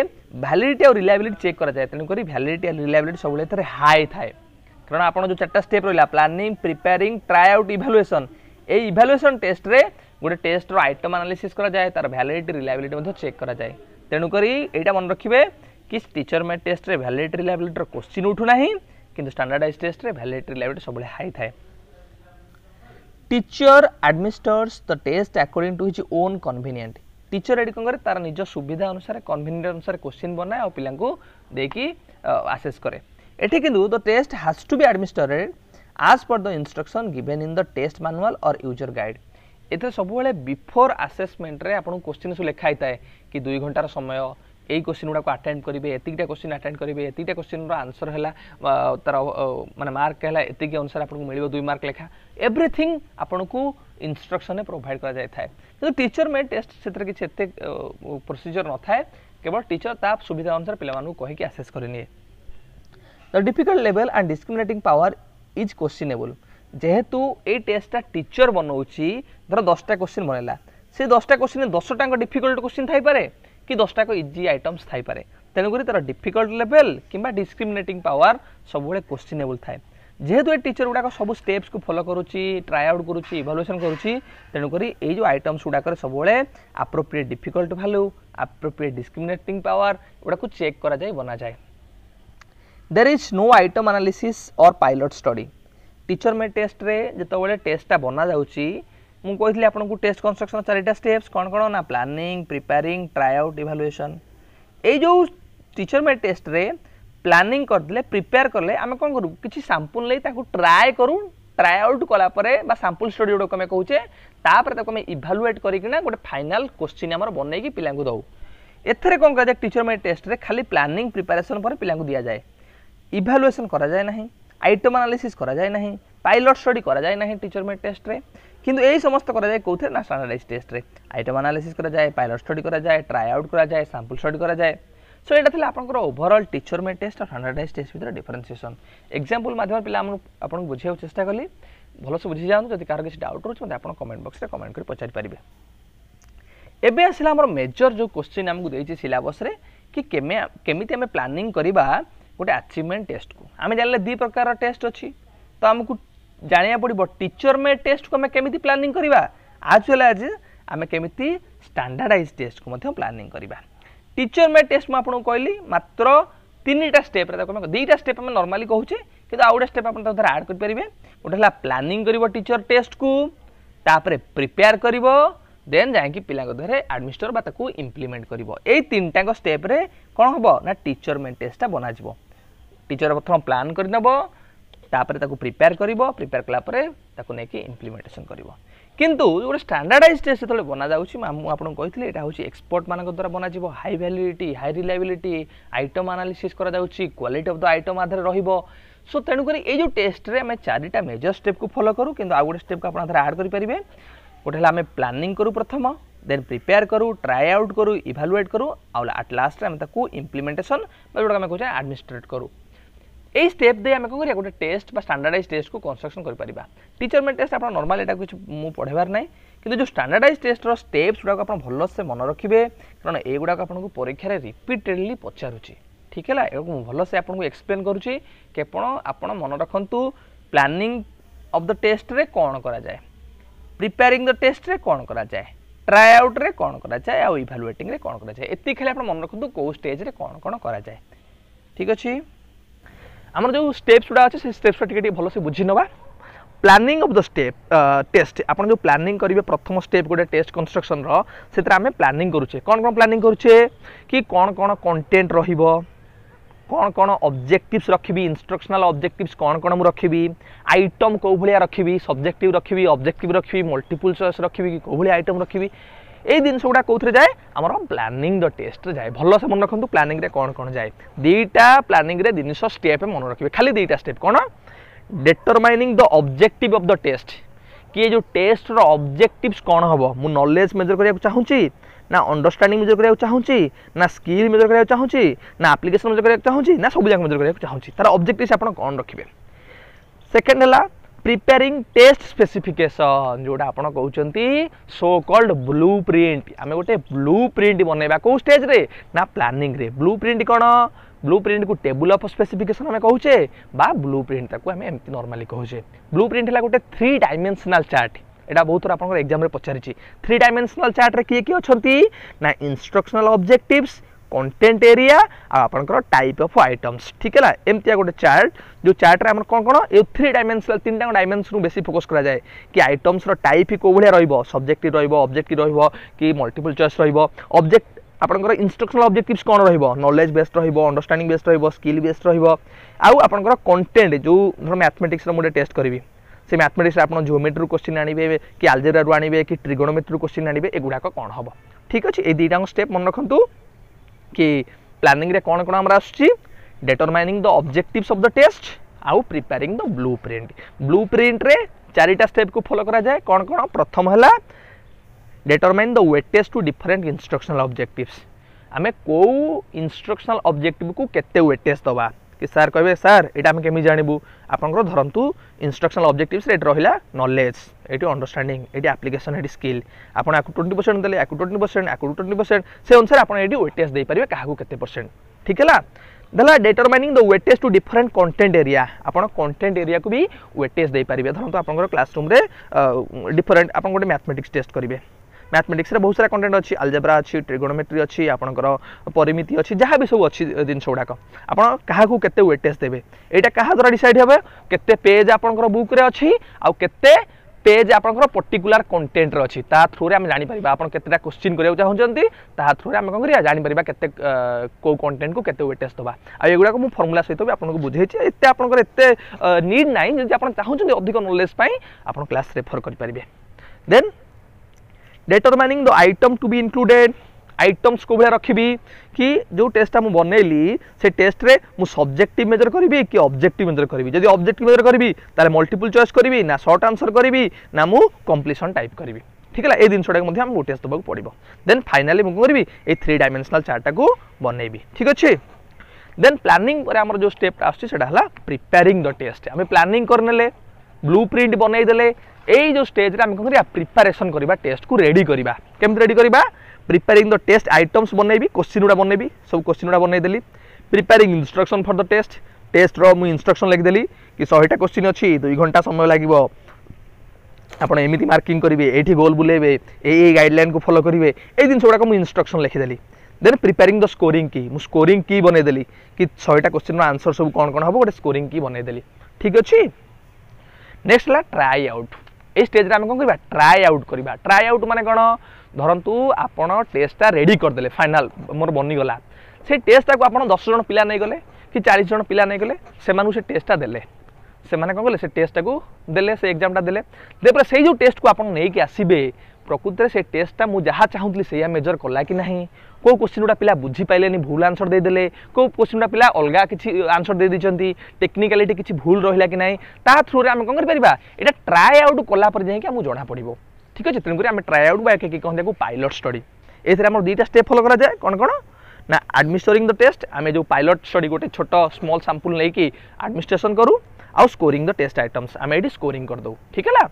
ভ্যালিডিটি আর রিলায়াবিলিটি চেক করা যায় তেণুকরি ভ্যালিডিটি আর রিলায়াবিলিটি সবুলে এর হাই থাকে কারণ আপনার যে চারটা স্টেপ রহলা planning preparing try out evaluation এই ইভালুয়েসন টেস্টরে গোটে টেস্টর আইটম আনালিসিস করা যায় তার ভ্যালিডিটি রিলায়াবিলিটি মধ্যে চেক করা যায় তেণুকরি এইটা মনে রাখবে কি টিচর মেড টেস্টরে ভ্যালিডিটি রিলায়াবিলিটির কোশ্চিন উঠু না কিন্তু ଷ୍ଟାଣ୍ଡାର୍ଡ଼ାଇଜ୍ টেস্টে ভ্যালিডিটি লেভেলটা ସବୁବେଳେ হাই থাকে teacher administers the test according to his own convenient teacher এটি কম করে তার নিজ সুবিধা অনুসারে কনভিনিয়েন্ট অনুসারে কোশ্চিন বনায় আর পিলাঙ্কু দেখি আসেস করে এটি কিন্তু the test has to be administered as per the instruction given in the test manual or user guide এতে সবুলে বিফোর আসেসমেন্টরে আপনার কোশ্চিন সব লেখা হয়ে থাকে কি দুই ঘন্টার সময় यही क्वेश्चन गुड़ाक आटेड करेंगे एतिकटा क्वेश्चन आटेड करेंगे एतिकटा क्वेश्चन रनसर है तर मैंने मार्क है ये अनुसार आपको मिले दुई मार्क लेखा एव्रीथिंग आपको इनस्ट्रक्शन प्रोभाइड कराएँ टीचर मेड टेस्ट से किसी एत प्रोसीजर न था केवल टीचर ताप सुविधा अनुसार पे कहीकि आसेस करनी the difficult level and discriminating power is questionable जेहेतु ये टेस्टा टीचर बनाऊर दसटा क्वेश्चन बनला से दसटा क्वेश्चन दसटा डिफिकल्ट क्वेश्चन थपे କି ଦଶଟାକ ଇଜି ଆଇଟମ୍ସ ଥାଇପାରେ ତେଣୁକରି ତା'ର ଡିଫିକଲ୍ଟ ଲେଭେଲ୍ କିମ୍ବା ଡିସ୍କ୍ରିମିନେଟିଂ ପାୱାର ସବୁବେଳେ କ୍ୱେଶ୍ଚିନେବୁଲ୍ ଥାଏ যেহেতু এই টিচর গুড়া সব স্টেপসু ফলো করুচি ট্রাই আউট করুচি ইভালুয়েসন করুচি তেমক এই যে আইটমস গুড়াকর সবুলে appropriate difficult value appropriate discriminating power এগুলা চেক করা যায় বনা যায় there is no item analysis or pilot study teacher made টেস্টরে যেতবে টেস্টটা বনা যাচ্ছি ମୁଁ କହିଥିଲି ଆପଣଙ୍କୁ ଟେଷ୍ଟ କନଷ୍ଟ୍ରକ୍ସନ୍ ଚାରିଟା ଷ୍ଟେପ୍ସ କ'ଣ କ'ଣ ନା planning preparing try out evaluation ଏଇ ଯେଉଁ ଟିଚର ମେଡ଼ ଟେଷ୍ଟରେ ପ୍ଲାନିଂ କରିଦେଲେ ପ୍ରିପେୟାର କଲେ ଆମେ କ'ଣ କରୁ କିଛି ସାମ୍ପୁଲ ନେଇ ତାକୁ ଟ୍ରାଏ କରୁ ଟ୍ରାଏ ଆଉଟ୍ କଲାପରେ ବା ସାମ୍ପୁଲ ଷ୍ଟଡି ଯେଉଁଟାକୁ ଆମେ କହୁଛେ ତାପରେ ତାକୁ ଆମେ ଇଭାଲୁଏଟ୍ କରିକିନା ଗୋଟେ ଫାଇନାଲ କୋଶ୍ଚିନ୍ ଆମର ବନେଇକି ପିଲାଙ୍କୁ ଦେଉ ଏଥିରେ କ'ଣ କରାଯାଏ ଟିଚର ମେଡ଼ ଟେଷ୍ଟରେ ଖାଲି ପ୍ଲାନିଂ ପ୍ରିପାରେସନ୍ ପରେ ପିଲାଙ୍କୁ ଦିଆଯାଏ ଇଭାଲୁଏସନ୍ କରାଯାଏ ନାହିଁ ଆଇଟମ୍ ଆନାଲିସିସ୍ କରାଯାଏ ନାହିଁ ପାଇଲଟ୍ ଷ୍ଟଡି କରାଯାଏ ନାହିଁ ଟିଚର ମେଡ଼ ଟେଷ୍ଟରେ কিন্তু এই সমস্ত করা যায় কোথায় না স্ট্যান্ডার্ডাইজ টেস্টরে আইটম আনালিসিস করা যায় পাইলট স্টডি করা যায় ট্রাই আউট করা যায় স্যাম্পল স্টডি করা যায় সো এটা লা আপনার ওভরঅল টিচর মেড টেস্ট আর স্ট্যান্ডার্ডাইজ টেস্ট ভিতরে ডিফরেনসিয়েসন এক্সাম্পল মাধ্যমে পিলা আপনার বুঝাইবার চেষ্টা কলি ভালসে বুঝি যাও যদি কারো কিছু ডাউট রয়েছে মতো আপনার কমেন্ট বক্সে কমেন্ট করে পচারি পারবে এবে আসলে আমার মেজর যে কোশ্চিন আমি দিয়েছি সিলাবসরে কি কেমে কেমিতি আমি প্ল্যানিং করা গোটে আচিভমেন্ট টেস্ট কু আমি জানলে দুই প্রকার টেস্ট অ তো আমি জাঁয়া পড়ব টিচর মে টেস্ট কু আমি কমিটি প্লানিং করা আজ ওয়েল আজ আমি কমিটি স্টাণ্ডার্ডাইজ টেস্ট কু প্লানিং করা টিচর মে টেস্ট আপনার কহিলি মাত্র তিনটা স্টেপ দুইটা স্টেপ আমি নর্মালি কুচে কিন্তু আউ গোটে স্টেপ আপনার তাদের আড করে পেয়ে গোটে হল প্লানিং করব টিচর টেস্ট কু তাপরে প্রিপেয়ার করব দেন যাইকি পিলাঙ্ দেহে আডমিনিষ্টর বা তাকে ইমপ্লিমেন্ট করব এই তিনটা স্টেপ্রে কম হব না টিচর মে টেস্টটা বনাযিব টিচর প্রথম প্লান করে নেব তাপরে তাকে প্রিপেয়ার করব প্রিপেয়ার কলাপরে তাকে নিয়ে ইমপ্লিমেন্টেসন করব কিন্তু গোটে স্টাণ্ডার্ডাইজ টেस्ट যেতবে বনাযাଉଛି ମୁଁ ଆପଣଙ୍କୁ କହିଥିଲି ଏଇଟା ହେଉଛି ଏକ୍ସପର୍ଟମାନଙ୍କ ଦ୍ୱାରା ବନାଯିବ high validity high reliability item analysis କରାଯାଉଛି କ୍ୱାଲିଟି ଅଫ୍ ଦ ଆଇଟମ୍ ଆଧାରରେ ରହିବ ସୋ ତେଣୁକରି ଏଇ ଯେଉଁ ଟେଷ୍ଟରେ ଆମେ ଚାରିଟା ମେଜର ଷ୍ଟେପ୍କୁ ଫଲୋ କରୁ କିନ୍ତୁ ଆଉ ଗୋଟେ ଷ୍ଟେପ୍କୁ ଆପଣ ଆଧାରରେ ଆଡ଼୍ କରିପାରିବେ ଗୋଟେ ହେଲା ଆମେ ପ୍ଲାନିଂ କରୁ ପ୍ରଥମ ଦେନ୍ ପ୍ରିପେୟାର କରୁ ଟ୍ରାଏ ଆଉଟ୍ କରୁ ଇଭାଲୁଏଟ୍ କରୁ ଆଉ ଆଟ୍ ଲାଷ୍ଟରେ ଆମେ ତାକୁ ଇମ୍ପ୍ଲିମେଣ୍ଟେସନ୍ ବା ଯେଉଁଟାକୁ ଆମେ କହୁଛେ ଆଡ଼ମିନିଷ୍ଟ୍ରେଟ୍ କରୁ এই স্টেপ দিয়ে আমি କ'ଣ କରିବା ଗୋଟେ ଟେଷ୍ଟ ବା ଷ୍ଟାଣ୍ଡାର୍ଡାଇଜ ଟେଷ୍ଟକୁ କନଷ୍ଟ୍ରକ୍ସନ୍ କରିପାରିବା ଟିଚର ମେଡ୍ ଟେଷ୍ଟ ଆପଣ ନର୍ମାଲି ଏଇଟାକୁ କିଛି ମୁଁ ପଢ଼େଇବାର ନାହିଁ କିନ୍ତୁ ଯେଉଁ ଷ୍ଟାଣ୍ଡାର୍ଡାଇଜ ଟେଷ୍ଟର ଷ୍ଟେପ୍ସ ଗୁଡ଼ାକ ଆପଣ ଭଲସେ ମନେ ରଖିବେ କାରଣ ଏଗୁଡ଼ାକ ଆପଣଙ୍କୁ ପରୀକ୍ଷାରେ ରିପିଟେଡ଼ଲି ପଚାରୁଛି ଠିକ୍ ହେଲା ଏହାକୁ ମୁଁ ଭଲସେ ଆପଣଙ୍କୁ ଏକ୍ସପ୍ଲେନ୍ କରୁଛି କେବଳ ଆପଣ ମନେ ରଖନ୍ତୁ ପ୍ଲାନିଂ ଅଫ୍ ଦ ଟେଷ୍ଟରେ କ'ଣ କରାଯାଏ ପ୍ରିପେୟାରିଂ ଦ ଟେଷ୍ଟରେ କ'ଣ କରାଯାଏ ଟ୍ରାଏ ଆଉଟ୍ରେ କ'ଣ କରାଯାଏ ଆଉ ଇଭାଲୁଏଟିଂରେ କ'ଣ କରାଯାଏ ଏତିକି ଖାଲି ଆପଣ ମନେ ରଖନ୍ତୁ କେଉଁ ଷ୍ଟେଜ୍ରେ କ'ଣ କ'ଣ କରାଯାଏ ଠିକ୍ ଅଛି আমার যে স্টেপস গুড়া আছে সেই স্টেপসটা টিকে টিকে ভালসে বুঝি নেবা planning of the step test আপনার যে প্ল্যানিং করবে প্রথম স্টেপ গোটে টেস্ট কনস্ট্রকশন সেটা আমি প্ল্যানিং করুছে কোণ কোণ প্ল্যানিং করুছে কি কোণ কোণ কন্টেন্ট রহব কোণ কোণ অবজেক্টিভস রখিবি ইনস্ট্রকশনাল অবজেক্টিভস কোণ কোণ মু রখিবি আইটম কেউ ভাবে রখিবি সবজেক্টিভ রখিবি অবজেক্টিভ রখিবি মল্টিপুল চয়েস রখিবি কি কেউ ভাবে আইটম রখিবি এই জিনিস গুড়া কোথায় যায় আমার প্ল্যানিং দ টেস্টরে যায় ভালসে মনে রাখুন প্ল্যানিংরে কোণ কোণ যায় দুইটা প্ল্যানিংরে জিনিস স্টেপ মনে রাখবে খালি দুইটা স্টেপ কোণ determining the objective of the test কি যে টেস্টর অবজেক্টিভস কোণ হব মু নলেজ মেজর করা চাহুচি না অন্ডরস্ট্যান্ডিং মেজর করা চাহুচি না স্কিল মেজর করা চাহুচি না আপ্লিকেশন মেজর করা চাহুচি না সবুজাক মেজর করা চাহুচি তার অবজেক্টিভস আপনার কোণ রাখবে সেকেন্ড হলা প্রিপেয়ারিং টেस्ट স্পেসিফিকেसन যেটা আপনার কৌন সো কল্ড ব্লু প্রিন্ট আমি গোটে ব্লু প্রিন্ট বনাইবা কেউ স্টেজে না প্লানিংরে ব্লু প্রিন্ট কোণ ব্লু প্রিন্ট কু টেবুল অফ স্পেসিফিকেসন আমি কুচে বা ব্লু প্রিন্ট তাকে আমি এমতি নর্মালি কুচে ব্লু প্রিন্ট হল গোটে থ্রি ডাইমেনশনাল চার্ট এটা বহু থর আপনার এক্সামে পচারিছি থ্রি ডাইমেনশনাল চার্টরে কিয়ে কিয়ে অনেক না ইনস্ট্রকশনাল অবজেক্টিভস कंटेन्ट एरिया आपंकर टाइप अफ आइटम्स ठीक है एमती गोटे चार्ट जो चार्ट्रे आम कौन कौन ये थ्री डायमेनसनाल तीन टाइम डायमेनसन बेस फोकस कराए कि आइटम्स टाइप ही कौ भाया रब्जेक्ट रब्जेक्ट कि मल्टीपल चॉइस रब्जेक्ट ଆପଣଙ୍କର ଇନଷ୍ଟ୍ରକ୍ସନାଲ ଅବଜେକ୍ଟିଭ୍ସ କ'ଣ ରହିବ ନଲେଜ ବେସ୍ଡ ରହିବ ଅଣ୍ଡରଷ୍ଟାଣ୍ଡିଂ ବେସ୍ଡ ରହିବ ସ୍କିଲ୍ ବେସ୍ଡ ରହିବ ଆଉ ଆପଣଙ୍କର କଣ୍ଟେଣ୍ଟ ଯେଉଁ ଧର ମ୍ୟାଥମେଟିକ୍ସର ମୁଁ ଗୋଟେ ଟେଷ୍ଟ କରିବି ସେ ମ୍ୟାଥମେଟିକ୍ସରେ ଆପଣ ଜିଓମେଟ୍ରିରୁ କୋଶ୍ଚିନ୍ ଆଣିବେ କି ଆଲଜେରାରୁ ଆଣିବେ କି ଟ୍ରିଗୋନୋମେଟ୍ରିରୁ କୋଶ୍ଚିନ୍ ଆଣିବେ ଏଗୁଡ଼ାକ କ'ଣ ହେବ ଠିକ୍ ଅଛି ଏଇ ଦୁଇଟାଙ୍କ ଷ୍ଟେପ୍ ମନେ ରଖନ୍ତୁ କି ପ୍ଲାନିଂରେ କ'ଣ କ'ଣ ଆମର ଆସୁଛି determining the objectives of the test ଆଉ ପ୍ରିପେୟାରିଂ ଦ ବ୍ଲୁ ପ୍ରିଣ୍ଟ ବ୍ଲୁ ପ୍ରିଣ୍ଟରେ ଚାରିଟା ଷ୍ଟେପ୍କୁ ଫଲୋ କରାଯାଏ କ'ଣ କ'ଣ ପ୍ରଥମ ହେଲା determine the weightage to different instructional objectives ଆମେ କେଉଁ ଇନଷ୍ଟ୍ରକ୍ସନାଲ୍ ଅବଜେକ୍ଟିଭ୍କୁ କେତେ ୱେଟେଜ୍ ଦେବା କି ସାର୍ କହିବେ ସାର୍ ଏଇଟା ଆମେ କେମିତି ଜାଣିବୁ ଆପଣଙ୍କର ଧରନ୍ତୁ ଇନଷ୍ଟ୍ରକ୍ସନାଲ୍ ଅବଜେକ୍ଟିଭ୍ସରେ ଏଇଟା ରହିଲା ନଲେଜ୍ ଏଠି ଅଣ୍ଡରଷ୍ଟାଣ୍ଡିଂ ଏଠି ଆପ୍ଲିକେସନ୍ ଏଠି ସ୍କିଲ୍ ଆପଣ ଆକୁ ଟ୍ୱେଣ୍ଟି ପରସେଣ୍ଟ ଦେଲେ ଆକୁ ଟ୍ୱେଣ୍ଟି ପରସେଣ୍ଟ ଆକୁ ଟ୍ୱେଣ୍ଟି ପରସେଣ୍ଟ ସେ ଅନୁସାରେ ଆପଣ ଏଠି ୱେଟେଜ୍ ଦେଇପାରିବେ କାହାକୁ କେତେ ପରସେଣ୍ଟ ଠିକ୍ ହେଲା ଦେଲା determining the weightage to different content area ଆପଣ କଣ୍ଟେଣ୍ଟ ଏରିଆକୁ ବି ୱେଟେଜ୍ ଦେଇପାରିବେ ଧରନ୍ତୁ ଆପଣଙ୍କର କ୍ଲାସରୁମ୍ରେ ଡିଫରେଣ୍ଟ ଆପଣ ଗୋଟେ ମ୍ୟାଥମେଟିକ୍ସ ଟେଷ୍ଟ କରିବେ ମ୍ୟାଥମେଟିକ୍ସରେ ବହୁତ ସାରା କଣ୍ଟେଣ୍ଟ ଅଛି ଆଲଜେବ୍ରା ଅଛି ଟ୍ରିଗୋନୋମେଟ୍ରି ଅଛି ଆପଣଙ୍କର ପରିମିତି ଅଛି ଯାହା ବି ସବୁ ଅଛି ଜିନିଷ ଗୁଡ଼ାକ ଆପଣ କାହାକୁ କେତେ ୱେଟେଜ୍ ଦେବେ ଏଇଟା କାହା ଦ୍ୱାରା ଡିସାଇଡ଼୍ ହେବ କେତେ ପେଜ୍ ଆପଣଙ୍କର ବୁକ୍ରେ ଅଛି ଆଉ କେତେ পেজ আপনার পর্টিকুলার কন্টেন্টর অছি তা থ্রুরে আমি জাঁপার আপনার কতটা কোশ্চিন করা চাহুমান তা থ্রুরে আমি কম করা জাঁপার কেতে কেউ কন্টেন্ট কু কেতে ওয়েটেজ দেওয়া আগুড়া মু ফর্মুলা সহ বি আপনার বুঝাইছি এতে আপনার এতে নিড নাই যদি আপনার চাহুমান অধিক নলেজ পাই আপনার ক্লাস রেফর করে দেন determining the item to be included items କେଉଁ ଭଳିଆ ରଖିବି କି ଯେଉଁ ଟେଷ୍ଟଟା ମୁଁ ବନେଇଲି ସେ ଟେଷ୍ଟରେ ମୁଁ ସବଜେକ୍ଟିଭ୍ ମେଜର କରିବି କି ଅବଜେକ୍ଟିଭ୍ ମେଜର କରିବି ଯଦି ଅବଜେକ୍ଟିଭ୍ ମେଜର କରିବି ତାହେଲେ ମଲ୍ଟିପୁଲ୍ ଚଏସ୍ କରିବି ନା ସର୍ଟ ଆନ୍ସର୍ କରିବି ନା ମୁଁ କମ୍ପ୍ଲିସନ୍ ଟାଇପ୍ କରିବି ঠিক আছে এই জিনিসটাকে মধ্যে আমি টেস্ট দেওয়া পড়ব দেন ফাইনালি মু করবি এই থ্রি ডাইমেনশনাল চার্টটাকে বনাইবি ঠিক আছে দেন প্ল্যানিং পরে আমার যে স্টেপটা আসছে সেটা হল প্রিপেয়ারিং দ টেস্ট আমি প্ল্যানিং করেনেলে ব্লু প্রিন্ট বনাইদেলে এই যে স্টেজে আমি কম করা প্রিপারেসন করা টেস্টকু রেডি করা কেমি রেডি করা প্রিপেয়ারিং দ টেস্ট আইটम्स বনাইবি কোশ্চিন গুড়া বনাইবি সব কোশ্চিন গুড়া বনাইদেলি preparing instruction for the test টেস্টর মু ইনস্ট্রকশন লিখিদেলি কি শহেটা কোশ্চিন অছি দুই ঘন্টা সময় লাগিব ଆପଣ ଏମିତି ମାର୍କିଂ କରିବେ ଏଇଠି ଗୋଲ୍ ବୁଲେଇବେ ଏଇ ଏଇ ଗାଇଡ଼ଲାଇନ୍କୁ ଫଲୋ କରିବେ ଏଇ ଜିନିଷ ଗୁଡ଼ାକ ମୁଁ ଇନଷ୍ଟ୍ରକ୍ସନ୍ ଲେଖିଦେଲି ଦେନ୍ ପ୍ରିପେୟାରିଂ ଦ ସ୍କୋରିଂ କି ମୁଁ ସ୍କୋରିଂ କି ବନେଇଦେଲି କି ଶହେଟା କୋଶ୍ଚିନ୍ର ଆନ୍ସର୍ ସବୁ କ'ଣ କ'ଣ ହେବ ଗୋଟେ ସ୍କୋରିଂ କି ବନେଇଦେଲି ଠିକ୍ ଅଛି ନେକ୍ସଟ ହେଲା ଟ୍ରାଏ ଆଉଟ୍ ଏଇ ଷ୍ଟେଜ୍ରେ ଆମେ କ'ଣ କରିବା ଟ୍ରାଏ ଆଉଟ୍ କରିବା ଟ୍ରାଏ ଆଉଟ୍ ମାନେ କ'ଣ ଧରନ୍ତୁ ଆପଣ ଟେଷ୍ଟଟା ରେଡ଼ି କରିଦେଲେ ଫାଇନାଲ୍ ମୋର ବନିଗଲା ସେ ଟେଷ୍ଟଟାକୁ ଆପଣ ଦଶ ଜଣ ପିଲା ନେଇଗଲେ କି ଚାଳିଶ ଜଣ ପିଲା ନେଇଗଲେ ସେମାନଙ୍କୁ ସେ ଟେଷ୍ଟଟା ଦେଲେ ସେମାନେ କ'ଣ କଲେ ସେ ଟେଷ୍ଟଟାକୁ ଦେଲେ ସେ ଏକ୍ଜାମ୍ଟା ଦେଲେ ଦେପରେ ସେଇ ଯେଉଁ ଟେଷ୍ଟକୁ ଆପଣ ନେଇକି ଆସିବେ ପ୍ରକୃତରେ ସେ ଟେଷ୍ଟଟା ମୁଁ ଯାହା ଚାହୁଁଥିଲି ସେଇଆ ମେଜର୍ କଲା କି ନାହିଁ କେଉଁ କୋଶ୍ଚିନ୍ ଗୁଡ଼ା ପିଲା ବୁଝିପାରିଲେନି ଭୁଲ ଆନ୍ସର୍ ଦେଇଦେଲେ କେଉଁ କୋଶ୍ଚିନ୍ ଗୁଡ଼ା ପିଲା ଅଲଗା କିଛି ଆନ୍ସର୍ ଦେଇଦେଇଛନ୍ତି ଟେକ୍ନିକାଲିଟି କିଛି ଭୁଲ ରହିଲା କି ନାହିଁ ତା ଥ୍ରୁରେ ଆମେ କ'ଣ କରିପାରିବା ଏଇଟା ଟ୍ରାଏ ଆଉଟ୍ କଲା ପରେ ଯାଇକି ଆମକୁ ଜଣାପଡ଼ିବ ঠিক আছে তেমনি আমি ট্রাই আউট বা কি কহতে পাইলট স্টডি এসে আমার দুইটা স্টেপ ফলো করা যায় কোণ কোণ না আডমিনিস্টরিং দ টেস্ট আমি যে পাইলট স্টডি গোটে ছোট স্মল স্যাম্পল নিয়ে আডমিনিষ্ট্রেসন করু আউ স্কোরিং দ টেস্ট আইটমস আমি এটি স্কোরিং করে করদেউ ঠিক আছে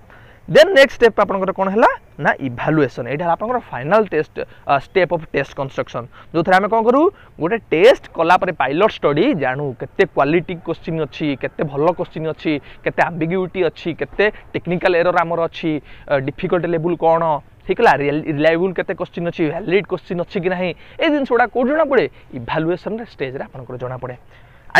দেন নেক্সট স্টেপ আপনার কোণ হল না ইভালুয়েসন এইটা আপনার final test step of test construction যে আমি কম করু গোটে টেস্ট কলাপরে পাইলট স্টডি জাণু কেতে কোয়ালিটি কোশ্চিন অছি কেতে ভাল কোশ্চিন অছি কেতে আম্বিগুইটি অছি কেতে টেকনিকাল এরর আমার অছি ডিফিকল্ট লেভেল কোণ ঠিক হল রিলায়েবল কেতে কোশ্চিন অছি ভ্যালিড কোশ্চিন অছি কি না এই জিনিস গুড়া কেউ জনা পড়ে ইভালুয়েসন স্টেজে আপনার জনা পড়ে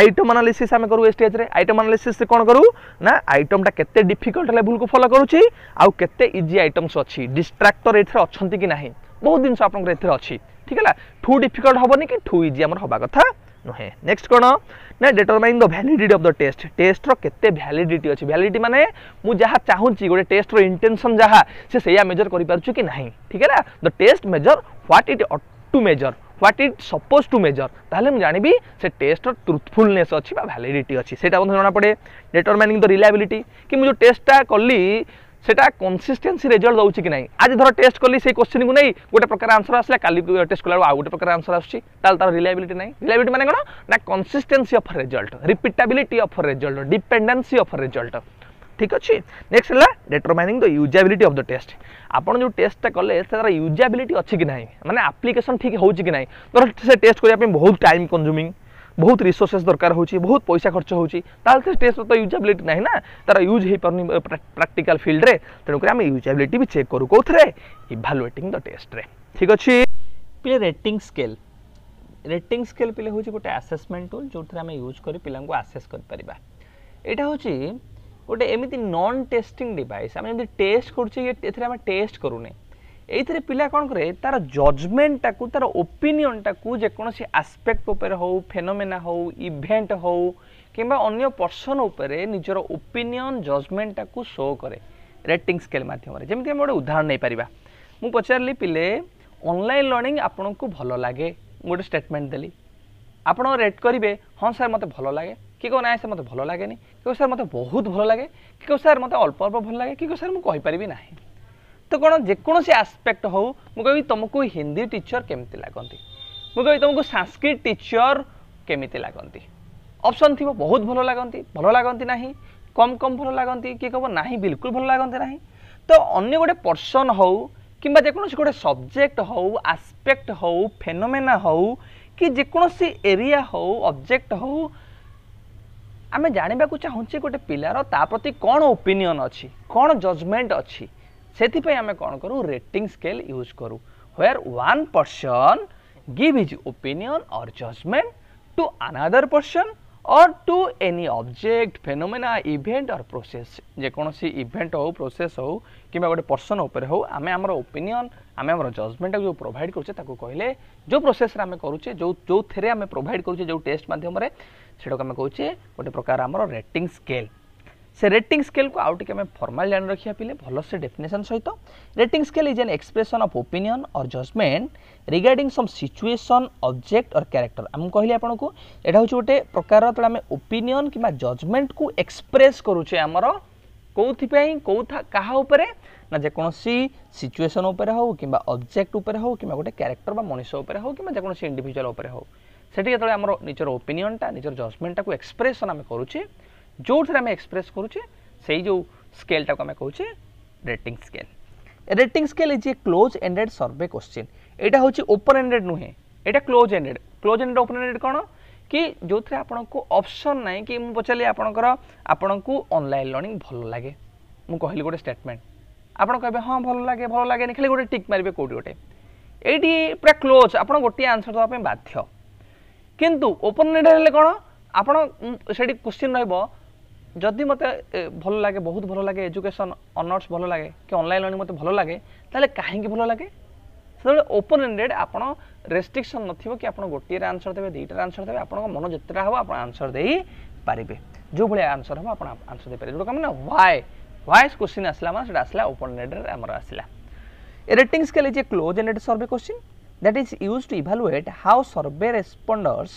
আইটম আনালিসিস আমি করু এসটিএচরে আইটম আনালিসিস কোণ করু না আইটমটা কেতে ডিফিকল্ট লেভেলকু ফলো করুছি আউ কেতে ইজি আইটমস অছি ডিস্ট্রাক্টর এথিরে অছন্তি কি নাহি বহুত জিনিস আপনার এথিরে অছি ঠিক আছে ঠু ডিফিকল্ট হবনি কি ঠু ইজি আমার হবা কথা नुहे नेक्स्ट कौन ना determine the valid of the test टेस्ट्र के भैलीड अच्छी भैलीड मैंने मुझे चाहिए गोटे टेस्ट्र इंटेनसन जहाँ से मेजर कर ठीक है ना the test measure what it ought to measure what it suppose to measure তাহলে মু জানিবি সে টেস্টর ট্রুথফুলনেস অছি বা ভ্যালিডিটি অছি সেটা মধ্যে জনা পড়ে ডিটারমাইনিং দ রিলায়াবিলিটি কি মু যে টেস্টটা কলি সেটা কনসিস্টেন্সি রেজল্ট দেଉଛି কি না আজ ধর টেস্ট কলি সেই কোশ্চিনকু নেই গোটে প্রকার আনসর আসলে কালি টেস্ট কলা বেড়ে আউ গোটে প্রকার আনসর আসছে তাহলে তার রিলায়াবিলিটি নাই রিলায়াবিলিটি মানে কোণ না consistency of result repeatability of result dependency of result ठीक अच्छे नेक्स्ट है determining the usability of the test आप जो टेस्टा कले तर यूजाबिलिटी अच्छी ना मैंने आप्लिकेसन ठीक हो ना तो से टेस्ट करने बहुत टाइम कंज्यूमिंग बहुत रिसोर्सेस दरकार हो बहुत पैसा खर्च हो टेस्ट तो यूजाबिलिटी ना ना तर यूज हो पार नहीं प्राक्टिकाल फिल्ड में तेणुक आम यूजाबिलिटी भी चेक करू कौन इभालुएटिंग द टेस्ट ठीक अच्छे पे रेटिंग स्केल रेटिंग स्केल पे हूँ गोटे आसेसमेंट टूल जो थे यूज कर पिला आसेस करा हूँ ଗୋଟେ ଏମିତି ନନ୍ ଟେଷ୍ଟିଂ ଡିଭାଇସ୍ ଆମେ ଯେମିତି ଟେଷ୍ଟ କରୁଛେ ଏଥିରେ ଆମେ ଟେଷ୍ଟ କରୁନେ ଏଇଥିରେ ପିଲା କ'ଣ କରେ ତା'ର ଜଜମେଣ୍ଟଟାକୁ ତା'ର ଓପିନିଅନ୍ଟାକୁ ଯେକୌଣସି ଆସ୍ପେକ୍ଟ ଉପରେ ହେଉ ଫେନୋମେନା ହେଉ ଇଭେଣ୍ଟ ହେଉ କିମ୍ବା ଅନ୍ୟ ପର୍ସନ୍ ଉପରେ ନିଜର ଓପିନିଅନ୍ ଜଜମେଣ୍ଟଟାକୁ ଶୋ କରେ ରେଟିଂ ସ୍କେଲ୍ ମାଧ୍ୟମରେ ଯେମିତି ଆମେ ଗୋଟେ ଉଦାହରଣ ନେଇପାରିବା ମୁଁ ପଚାରିଲି ପିଲେ ଅନଲାଇନ୍ ଲର୍ଣ୍ଣିଂ ଆପଣଙ୍କୁ ଭଲ ଲାଗେ ମୁଁ ଗୋଟେ ଷ୍ଟେଟମେଣ୍ଟ ଦେଲି ଆପଣ ରେଟ୍ କରିବେ ହଁ ସାର୍ ମୋତେ ଭଲ ଲାଗେ କି କେଉଁ ନାହିଁ ସାର୍ ମୋତେ ଭଲ ଲାଗେନି କି କେଉଁ ସାର୍ ମୋତେ ବହୁତ ଭଲ ଲାଗେ କି କେଉଁ ସାର୍ ମୋତେ ଅଳ୍ପ ଅଳ୍ପ ଭଲ ଲାଗେ କି କେଉଁ ସାର୍ ମୁଁ କହିପାରିବି ନାହିଁ ତ କ'ଣ ଯେକୌଣସି ଆସ୍ପେକ୍ଟ ହେଉ ମୁଁ କହିବି ତୁମକୁ ହିନ୍ଦୀ ଟିଚର କେମିତି ଲାଗନ୍ତି ମୁଁ କହିବି ତୁମକୁ ସାଂସ୍କ୍ରିଟ ଟିଚର କେମିତି ଲାଗନ୍ତି ଅପସନ୍ ଥିବ ବହୁତ ଭଲ ଲାଗନ୍ତି ଭଲ ଲାଗନ୍ତି ନାହିଁ କମ୍ କମ୍ ଭଲ ଲାଗନ୍ତି କିଏ କହିବ ନାହିଁ ବିଲକୁଲ ଭଲ ଲାଗନ୍ତି ନାହିଁ ତ ଅନ୍ୟ ଗୋଟେ ପର୍ସନ୍ ହେଉ କିମ୍ବା ଯେକୌଣସି ଗୋଟେ ସବଜେକ୍ଟ ହେଉ ଆସ୍ପେକ୍ଟ ହେଉ ଫେନୋମେନା ହେଉ କି ଯେକୌଣସି ଏରିଆ ହେଉ ଅବଜେକ୍ଟ ହେଉ ଆମେ ଜାଣିବାକୁ ଚାହୁଁଛେ ଗୋଟେ ପିଲାର ତା ପ୍ରତି କ'ଣ ଓପିନିଅନ୍ ଅଛି କ'ଣ ଜଜମେଣ୍ଟ ଅଛି ସେଥିପାଇଁ ଆମେ କ'ଣ କରୁ ରେଟିଂ ସ୍କେଲ୍ ୟୁଜ୍ କରୁ where one person give his opinion or judgment to another person or to any object phenomena event or process যে কোনসি ইভেন্ট হও প্রসেস হও কিংবা গোটে পর্সন উপরে হও আমি আমার ওপিনিয়ন আমি আমার জজমেন্ট যে প্রোভাইড করছে তাকে কহিলে যে প্রসেসরে আমি করুছে যে যে আমি প্রোভাইড করুছে যে টেস্ট মাধ্যমে সেটাকে আমি কৌছে গোটে প্রকার আমার রেটিং স্কেল ସେ ରେଟିଂ ସ୍କେଲ୍କୁ ଆଉ ଟିକେ ଆମେ ଫର୍ମାଲ୍ ଜାଣି ରଖିବା ପିଲେ ଭଲସେ ଡେଫିନେସନ୍ ସହିତ rating scale is an expression of opinion or judgement regarding some situation object or character ଆମେ କହିଲି ଆପଣଙ୍କୁ ଏଇଟା ହେଉଛି ଗୋଟେ ପ୍ରକାର ଯେତେବେଳେ ଆମେ ଓପିନିଅନ୍ କିମ୍ବା ଜଜମେଣ୍ଟକୁ ଏକ୍ସପ୍ରେସ୍ କରୁଛେ ଆମର କେଉଁଥିପାଇଁ କେଉଁ କାହା ଉପରେ ନା ଯେକୌଣସି ସିଚୁଏସନ୍ ଉପରେ ହେଉ କିମ୍ବା ଅବଜେକ୍ଟ ଉପରେ ହେଉ କିମ୍ବା ଗୋଟେ କ୍ୟାରେକ୍ଟର ବା ମଣିଷ ଉପରେ ହେଉ କିମ୍ବା ଯେକୌଣସି ଇଣ୍ଡିଭିଜୁଆଲ୍ ଉପରେ ହେଉ ସେଠି ଯେତେବେଳେ ଆମର ନିଜର ଓପିନିଅନ୍ଟା ନିଜର ଜଜମେଣ୍ଟଟାକୁ ଏକ୍ସପ୍ରେସନ୍ ଆମେ କରୁଛେ ଯେଉଁଥିରେ ଆମେ ଏକ୍ସପ୍ରେସ୍ କରୁଛେ ସେଇ ଯେଉଁ ସ୍କେଲ୍ଟାକୁ ଆମେ କହୁଛେ rating scale rating scale is a close ended survey question ଏଇଟା ହେଉଛି ଓପନ୍ ଏଣ୍ଡେଡ୍ ନୁହେଁ ଏଇଟା close ended close ended open ended କ'ଣ କି ଯେଉଁଥିରେ ଆପଣଙ୍କୁ ଅପସନ୍ ନାହିଁ କି ମୁଁ ପଚାରିଲି ଆପଣଙ୍କର ଆପଣଙ୍କୁ ଅନଲାଇନ୍ ଲର୍ଣ୍ଣିଂ ଭଲ ଲାଗେ ମୁଁ କହିଲି ଗୋଟେ ଷ୍ଟେଟମେଣ୍ଟ ଆପଣ କହିବେ ହଁ ଭଲ ଲାଗେ ଭଲ ଲାଗେନି ଖାଲି ଗୋଟେ ଟିକ୍ ମାରିବେ କେଉଁଠି ଗୋଟେ ଏଇଠି ପୁରା କ୍ଲୋଜ୍ ଆପଣ ଗୋଟିଏ ଆନ୍ସର୍ ଦେବା ପାଇଁ ବାଧ୍ୟ କିନ୍ତୁ ଓପନ୍ ଏଣ୍ଡେଡ୍ ହେଲେ କ'ଣ ଆପଣ ସେଠି କୋଶ୍ଚିନ୍ ରହିବ ଯଦି ମୋତେ ଭଲ ଲାଗେ ବହୁତ ଭଲ ଲାଗେ ଏଜୁକେସନ୍ ଅନର୍ସ ଭଲ ଲାଗେ କି ଅନଲାଇନ୍ ଲର୍ଣ୍ଣିଂ ମୋତେ ଭଲ ଲାଗେ ତାହେଲେ କାହିଁକି ଭଲ ଲାଗେ ସେତେବେଳେ ଓପନ୍ ଏଣ୍ଡେଡ୍ ଆପଣ ରେଷ୍ଟ୍ରିକ୍ସନ୍ ନଥିବ କି ଆପଣ ଗୋଟିଏରେ ଆନ୍ସର୍ ଦେବେ ଦୁଇଟାରେ ଆନ୍ସର୍ ଦେବେ ଆପଣଙ୍କ ମନ ଯେତେଟା ହେବ ଆପଣ ଆନ୍ସର୍ ଦେଇପାରିବେ ଯେଉଁଭଳିଆ ଆନ୍ସର୍ ହେବ ଆପଣ ଆନ୍ସର୍ ଦେଇପାରିବେ ଯେଉଁଟା ମାନେ ହ୍ୱାଏ ହ୍ୱାଏ କୋଶ୍ଚିନ୍ ଆସିଲା ମାନେ ସେଟା ଆସିଲା ଓପନ୍ ଏଣ୍ଡେଡ୍ରେ ଆମର ଆସିଲା rating scale is a close ended survey question that is used to evaluate how survey responders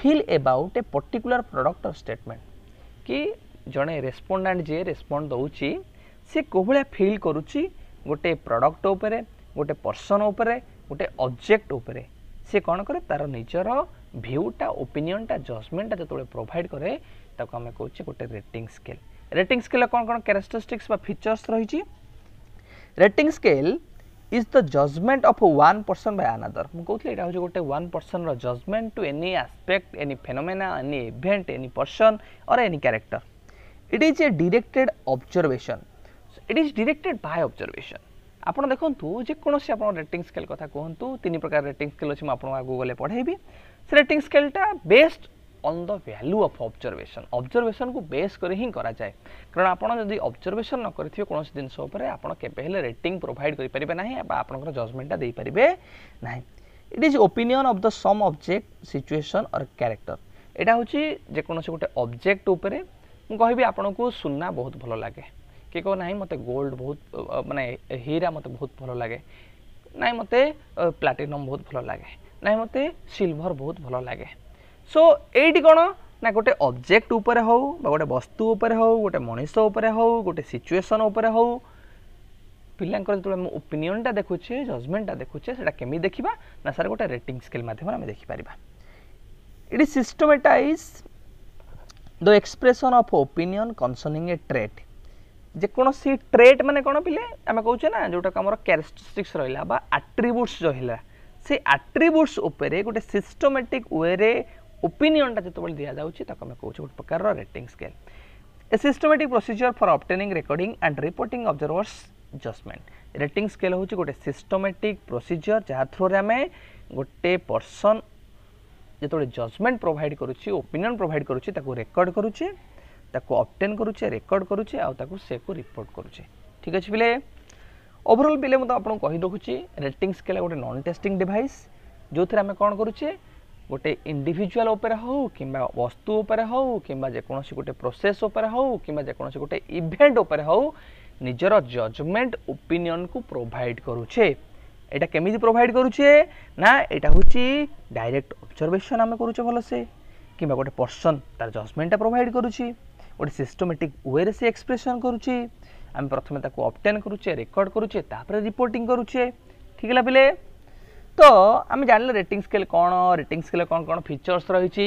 feel about a particular product or statement. କି ଜଣେ ରେସ୍ପଣ୍ଡାଣ୍ଟ ଯିଏ ରେସ୍ପଣ୍ଡ ଦେଉଛି ସେ କେଉଁ ଭଳିଆ ଫିଲ୍ କରୁଛି ଗୋଟେ ପ୍ରଡ଼କ୍ଟ ଉପରେ ଗୋଟେ ପର୍ସନ୍ ଉପରେ ଗୋଟେ ଅବଜେକ୍ଟ ଉପରେ ସେ କ'ଣ କରେ ତା'ର ନିଜର ଭିୟୁଟା ଓପିନିଅନ୍ଟା ଜଜମେଣ୍ଟଟା ଯେତେବେଳେ ପ୍ରୋଭାଇଡ଼ କରେ ତାକୁ ଆମେ କହୁଛେ ଗୋଟେ ରେଟିଂ ସ୍କେଲ୍ ରେଟିଂ ସ୍କେଲ୍ର କ'ଣ କ'ଣ କ୍ୟାରେକ୍ଟରିଷ୍ଟିକ୍ସ ବା ଫିଚର୍ସ ରହିଛି rating scale is the judgement of one person by another ମୁଁ କହୁଥିଲି ଏଇଟା ହେଉଛି ଗୋଟେ ୱାନ୍ ପର୍ସନ୍ର judgement to any aspect any phenomena any event any person or any character it is a directed observation it is directed by observation ଆପଣ ଦେଖନ୍ତୁ ଯେକୌଣସି ଆପଣ ରେଟିଂ ସ୍କେଲ୍ କଥା କୁହନ୍ତୁ ତିନି ପ୍ରକାର ରେଟିଂ ସ୍କେଲ୍ ଅଛି ମୁଁ ଆପଣଙ୍କୁ ଆଗକୁ ଗଲେ ପଢ଼େଇବି ସେ ରେଟିଂ ସ୍କେଲ୍ଟା best on the value of observation observation को बेस कर ही कराए कारण आपड़ जब ऑब्जर्वेशन न करेंगे कौन जिनस आपड़ रेटिंग प्रोभाइड करेंगे ना जजमेंटा दे ना it is opinion of the some object situation और क्यारेक्टर यहाँ हूँ जेकोसी गोटे अब्जेक्ट उपर मुझे आपको सुना बहुत भल लगे कि कह ना मत गोल्ड बहुत मानने हीरा मत बहुत भल लगे ना मत प्लाटिनम बहुत भल लगे ना मत सिल्भर बहुत भल लगे সো এইটি କ'ଣ ନା ଗୋଟେ ଅବଜେକ୍ଟ ଉପରେ ହେଉ ବା ଗୋଟେ ବସ୍ତୁ ଉପରେ ହେଉ ଗୋଟେ ମଣିଷ ଉପରେ ହେଉ ଗୋଟେ ସିଚୁଏସନ୍ ଉପରେ ହେଉ ପିଲାଙ୍କର ଯେତେବେଳେ ଆମେ ଓପିନିଅନ୍ଟା ଦେଖୁଛେ ଜଜମେଣ୍ଟଟା ଦେଖୁଛେ ସେଇଟା କେମିତି ଦେଖିବା ନା ସାର୍ ଗୋଟେ ରେଟିଂ ସ୍କେଲ୍ ମାଧ୍ୟମରେ ଆମେ ଦେଖିପାରିବା it is systematize the expression of opinion concerning a trait ଯେକୌଣସି ଟ୍ରେଟ୍ ମାନେ କ'ଣ ପିଲେ ଆମେ କହୁଛେ ନା ଯେଉଁଟାକୁ ଆମର କ୍ୟାରେକ୍ଟରିଷ୍ଟିକ୍ସ ରହିଲା ବା ଆଟ୍ରିବ୍ୟୁଟ୍ସ ରହିଲା ସେ ଆଟ୍ରିବ୍ୟୁଟ୍ସ ଉପରେ ଗୋଟେ ସିଷ୍ଟମେଟିକ୍ ୱେରେ ଓପିନିଅନ୍ଟା ଯେତେବେଳେ ଦିଆଯାଉଛି ତାକୁ ଆମେ କହୁଛୁ ଗୋଟେ ପ୍ରକାରର rating scale a systematic procedure for obtaining recording and reporting observers judgement rating scale ହେଉଛି ଗୋଟେ ସିଷ୍ଟମେଟିକ ପ୍ରୋସିଜିଓର ଯାହା ଥ୍ରୁରେ ଆମେ ଗୋଟେ ପର୍ସନ ଯେତେବେଳେ ଜଜମେଣ୍ଟ ପ୍ରୋଭାଇଡ଼ କରୁଛି ଓପିନିଅନ୍ ପ୍ରୋଭାଇଡ଼ କରୁଛି ତାକୁ ରେକର୍ଡ଼ କରୁଛି ତାକୁ ଅପ୍ଟେନ୍ କରୁଛେ ରେକର୍ଡ଼ କରୁଛେ ଆଉ ତାକୁ ସେକୁ ରିପୋର୍ଟ କରୁଛେ ଠିକ୍ ଅଛି ପିଲେ ଓଭରଅଲ୍ ପିଲେ ମୁଁ ତ ଆପଣଙ୍କୁ କହି ରଖୁଛି ରେଟିଂ ସ୍କେଲ୍ ଗୋଟେ ନନ୍ ଟେଷ୍ଟିଂ ଡିଭାଇସ୍ ଯେଉଁଥିରେ ଆମେ କ'ଣ କରୁଛେ ଗୋଟେ ଇଣ୍ଡିଭିଜୁଆଲ୍ ଉପରେ ହେଉ କିମ୍ବା ବସ୍ତୁ ଉପରେ ହେଉ କିମ୍ବା ଯେକୌଣସି ଗୋଟେ ପ୍ରୋସେସ୍ ଉପରେ ହେଉ କିମ୍ବା ଯେକୌଣସି ଗୋଟେ ଇଭେଣ୍ଟ ଉପରେ ହେଉ ନିଜର ଜଜମେଣ୍ଟ ଓପିନିଅନ୍କୁ ପ୍ରୋଭାଇଡ଼ କରୁଛେ এটা কেমিতি প্রোভাইড করুছে না এটা হচ্ছে ডাইরেক্ট অবজরভেসন আমি করুছে ভালসে কিংবা গোটে পর্সন তার জজমেন্টটা প্রোভাইড করুছি গোটে সিস্টমেটিক ওয়েরে সে এক্সপ্রেসন করুছি আমি প্রথমে তাকে অবটেন করুছে রেকর্ড করুছে তাপরে রিপোর্টিং করুছে ঠিক হল পিলে তো আমি ଜାଣିଲେ ରେଟିଂ ସ୍କେଲ୍ କ'ଣ ରେଟିଂ ସ୍କେଲ୍ କ'ଣ କ'ଣ ଫିଚର୍ସ ରହିଛି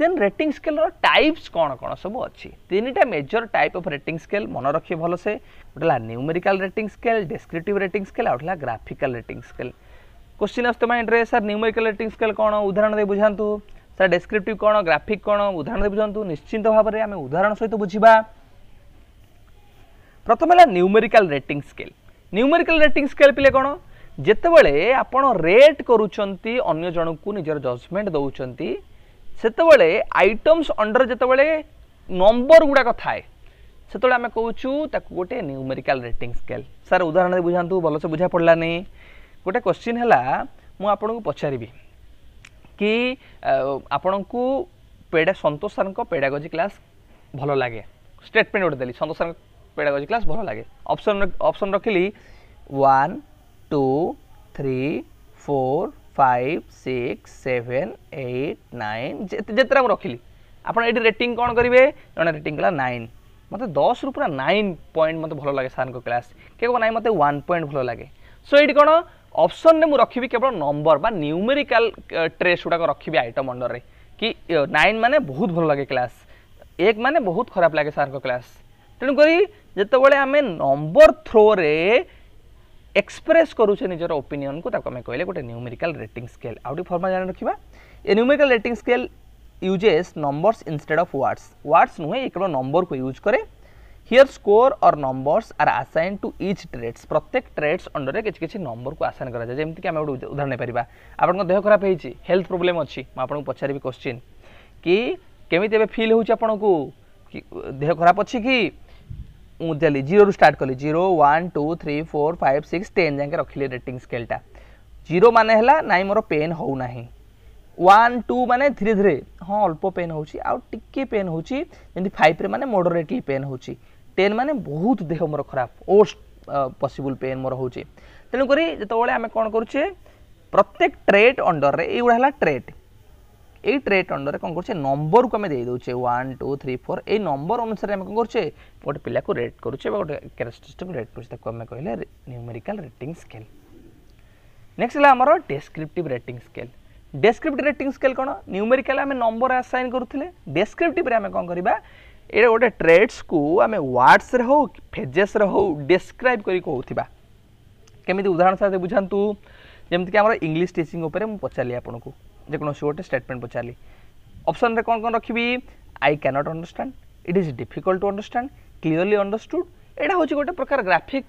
ଦେନ୍ ରେଟିଂ ସ୍କେଲ୍ର ଟାଇପ୍ସ କ'ଣ କ'ଣ ସବୁ ଅଛି ତିନିଟା major type of rating scale ମନେ ରଖିବେ ଭଲସେ ଗୋଟେ ହେଲା numerical rating scale descriptive rating scale ଆଉ ହେଲା ଗ୍ରାଫିକାଲ୍ ରେଟିଂ ସ୍କେଲ୍ କୋଶ୍ଚିନ୍ ଆସୁଛି ମାଇଣ୍ଡରେ ସାର୍ ନ୍ୟୁମେରିକାଲ୍ ରେଟିଂ ସ୍କେଲ୍ କ'ଣ ଉଦାହରଣ ଦେଇ ବୁଝାନ୍ତୁ ସାର୍ ଡେସ୍କ୍ରିପ୍ଟିଭ୍ କ'ଣ ଗ୍ରାଫିକ୍ କ'ଣ ଉଦାହରଣ ଦେଇ ବୁଝାନ୍ତୁ ନିଶ୍ଚିନ୍ତ ଭାବରେ ଆମେ ଉଦାହରଣ ସହିତ ବୁଝିବା ପ୍ରଥମେ ହେଲା numerical rating scale numerical rating scale ପିଲେ କ'ଣ ଯେତେବେଳେ ଆପଣ ରେଟ୍ କରୁଛନ୍ତି ଅନ୍ୟ ଜଣକୁ ନିଜର ଜଜମେଣ୍ଟ ଦେଉଛନ୍ତି ସେତେବେଳେ ଆଇଟମ୍ସ ଅଣ୍ଡର ଯେତେବେଳେ ନମ୍ବର ଗୁଡ଼ାକ ଥାଏ ସେତେବେଳେ ଆମେ କହୁଛୁ ତାକୁ ଗୋଟେ ନ୍ୟୁମେରିକାଲ ରେଟିଂ ସ୍କେଲ୍ ସାର୍ ଉଦାହରଣରେ ବୁଝାନ୍ତୁ ଭଲସେ ବୁଝା ପଡ଼ିଲାନି ଗୋଟେ କ୍ୱେଶ୍ଚିନ୍ ହେଲା ମୁଁ ଆପଣଙ୍କୁ ପଚାରିବି କି ଆପଣଙ୍କୁ ପେଡ଼ା ସନ୍ତୋଷ ସାର୍ଙ୍କ ପେଡ଼ାଗୋଜି କ୍ଲାସ୍ ଭଲ ଲାଗେ ଷ୍ଟେଟମେଣ୍ଟ ଗୋଟେ ଦେଲି ସନ୍ତୋଷ ସାର୍ଙ୍କ ପେଡ଼ାଗୋଜି କ୍ଲାସ୍ ଭଲ ଲାଗେ ଅପସନ୍ ଅପସନ୍ ରଖିଲି one two, three, four, five, six, seven, eight, nine. ଯେତେଟା ମୁଁ ରଖିଲି ଆପଣ ଏଠି ରେଟିଂ କ'ଣ କରିବେ ଜଣେ ରେଟିଂ କଲା ନାଇନ୍ ମୋତେ ଦଶରୁ ପୁରା ନାଇନ୍ ପଏଣ୍ଟ ମୋତେ ଭଲ ଲାଗେ ସାର୍ଙ୍କ କ୍ଲାସ୍ କିଏ କ'ଣ ନାଇଁ ମୋତେ ୱାନ୍ ପଏଣ୍ଟ ଭଲ ଲାଗେ ସୋ ଏଇଠି କ'ଣ ଅପସନ୍ରେ ମୁଁ ରଖିବି କେବଳ ନମ୍ବର ବା ନ୍ୟୁମେରିକାଲ୍ ଟ୍ରେସ୍ ଗୁଡ଼ାକ ରଖିବି ଆଇଟମ୍ ଅଣ୍ଡରରେ କି ନାଇନ୍ ମାନେ ବହୁତ ଭଲ ଲାଗେ କ୍ଲାସ୍ ଏକ ମାନେ ବହୁତ ଖରାପ ଲାଗେ ସାର୍ଙ୍କ କ୍ଲାସ୍ ତେଣୁକରି ଯେତେବେଳେ ଆମେ ନମ୍ବର ଥ୍ରୋରେ এক্সপ্রেস করুছে নিজের ওপিনিয়নকু তাকে আমি কহিলে গোটে ন্ୟୁমেরিকাল রেটিং স্কেল আউ টিকে ফর্মা জানি রাখবা a numerical rating scale uses numbers instead of words words নুহে কেবল নম্বরকু ইউজ করে here score or numbers are assign to each traits প্রত্যেক ট্রেডস অন্ডরে কিছু কিছু নম্বরকু আসাইন করা যায় যেমিতি আমি গোটে উদাহরণ নেইপারিবা আপনার দেহ খারাপ হয়েছে হেলথ প্রোবলেম অছি মু আপনার পচারিবি কোশ্চিন কি কেমিতি এবে ফিল হচ্ছে আপনার দেহ খারাপ অছি কি चलिए जीरो रु स्टार्ट कली zero one two three four five six ten जाके रखिली रेटिंग स्केलटा जीरो मान है नाई मोर पेन होना ୱାନ୍ ଟୁ ମାନେ ଧୀରେ ଧୀରେ ହଁ ଅଳ୍ପ ପେନ୍ ହେଉଛି ଆଉ ଟିକେ ପେନ୍ ହେଉଛି ଯେମିତି ଫାଇଭ୍ରେ ମାନେ ମଡ଼ରେଟଲି ପେନ୍ ହେଉଛି ଟେନ୍ ମାନେ ବହୁତ ଦେହ ମୋର ଖରାପ ଓଷ୍ଟ ପସିବୁଲ୍ ପେନ୍ ମୋର ହେଉଛି ତେଣୁକରି ଯେତେବେଳେ ଆମେ କ'ଣ କରୁଛେ ପ୍ରତ୍ୟେକ ଟ୍ରେଟ୍ ଅଣ୍ଡର୍ରେ ଏଇଗୁଡ଼ା ହେଲା ଟ୍ରେଟ୍ এই ট্রেট অন্ডরে কম করছে নম্বরকে আমি দিয়ে দেউছে ওয়ান টু থ্রি ফোর এই নম্বর অনুসারে আমি কম করছে গোটে পিলাকে রেট করছে বা গোটে ক্যারেক্টরিস্টিক রেট করছে তাকে আমি কহিলে নিউমেরিকাল রেটিং স্কেল নেক্সট হল আমার descriptive rating scale descriptive rating scale কোণ নিউমেরিকাল আমি নম্বর আসাইন করুলে ডেসক্রিপটিভে আমি কম করা এটা গোটে ট্রেডসু আমি ওয়ার্ডসরে হো ফেজেসরে হো ডেসক্রাইব করি কৌথা কেমি উদাহরণ সাথে বুঝাতু যেমিকি আমার ইংলিশ টিচিং উপরে মু পচারি আপনার जेकोसी गोटे स्टेटमेंट पचारी अपसन कौन कौन रखी I cannot understand it is difficult to understand clearly understood यहाँ हूँ गोटे प्रकार ग्राफिक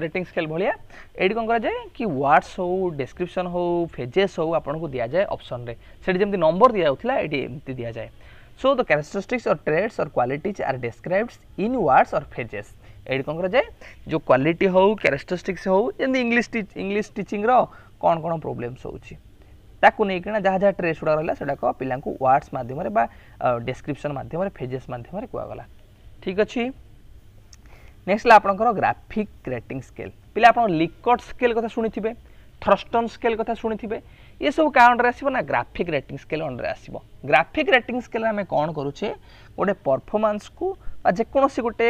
रेटिंग स्केल भाया ये कौन कराए कि वार्डस हो डिस्क्रिप्सन हो फेजेस हो आपको दि जाए अप्सन में नंबर दि जाऊला ये दि जाए सो द कैरेक्टरिस्टिक्स और ट्रेड्स और qualities are describes in words और फेजेस ये कौन कराए जो क्वाट हो कैरेक्टरिस्टिक्स हो जमी इंग्लीश इंग्लीश टीचिंग्र कौन कौन प्रोब्लेम्स होती ତାକୁ ନେଇକିନା ଯାହା ଯାହା ଟ୍ରେସ୍ ଗୁଡ଼ାକ ରହିଲା ସେଗୁଡ଼ାକ ପିଲାଙ୍କୁ ୱାର୍ଡ଼ସ୍ ମାଧ୍ୟମରେ ବା ଡେସ୍କ୍ରିପସନ୍ ମାଧ୍ୟମରେ ଫେଜେସ୍ ମାଧ୍ୟମରେ କୁହାଗଲା ଠିକ୍ ଅଛି ନେକ୍ସଟ୍ ହେଲା ଆପଣଙ୍କର ଗ୍ରାଫିକ୍ ରେଟିଂ ସ୍କେଲ୍ ପିଲା ଆପଣ ଲିକଟ୍ ସ୍କେଲ୍ କଥା ଶୁଣିଥିବେ ଥ୍ରଷ୍ଟନ୍ ସ୍କେଲ୍ କଥା ଶୁଣିଥିବେ ଏସବୁ କାହା ଅଣ୍ଡରେ ଆସିବ ନା ଗ୍ରାଫିକ୍ রেটিং স্কেল ଅଣ୍ଡରେ ଆସିବ ଗ୍ରାଫିକ୍ ରେଟିଂ স্কেল ଆମେ କଣ କରୁଛେ ଗୋଟେ ପରଫର୍ମାନ୍ସକୁ ବା ଯେକୌଣସି ଗୋଟେ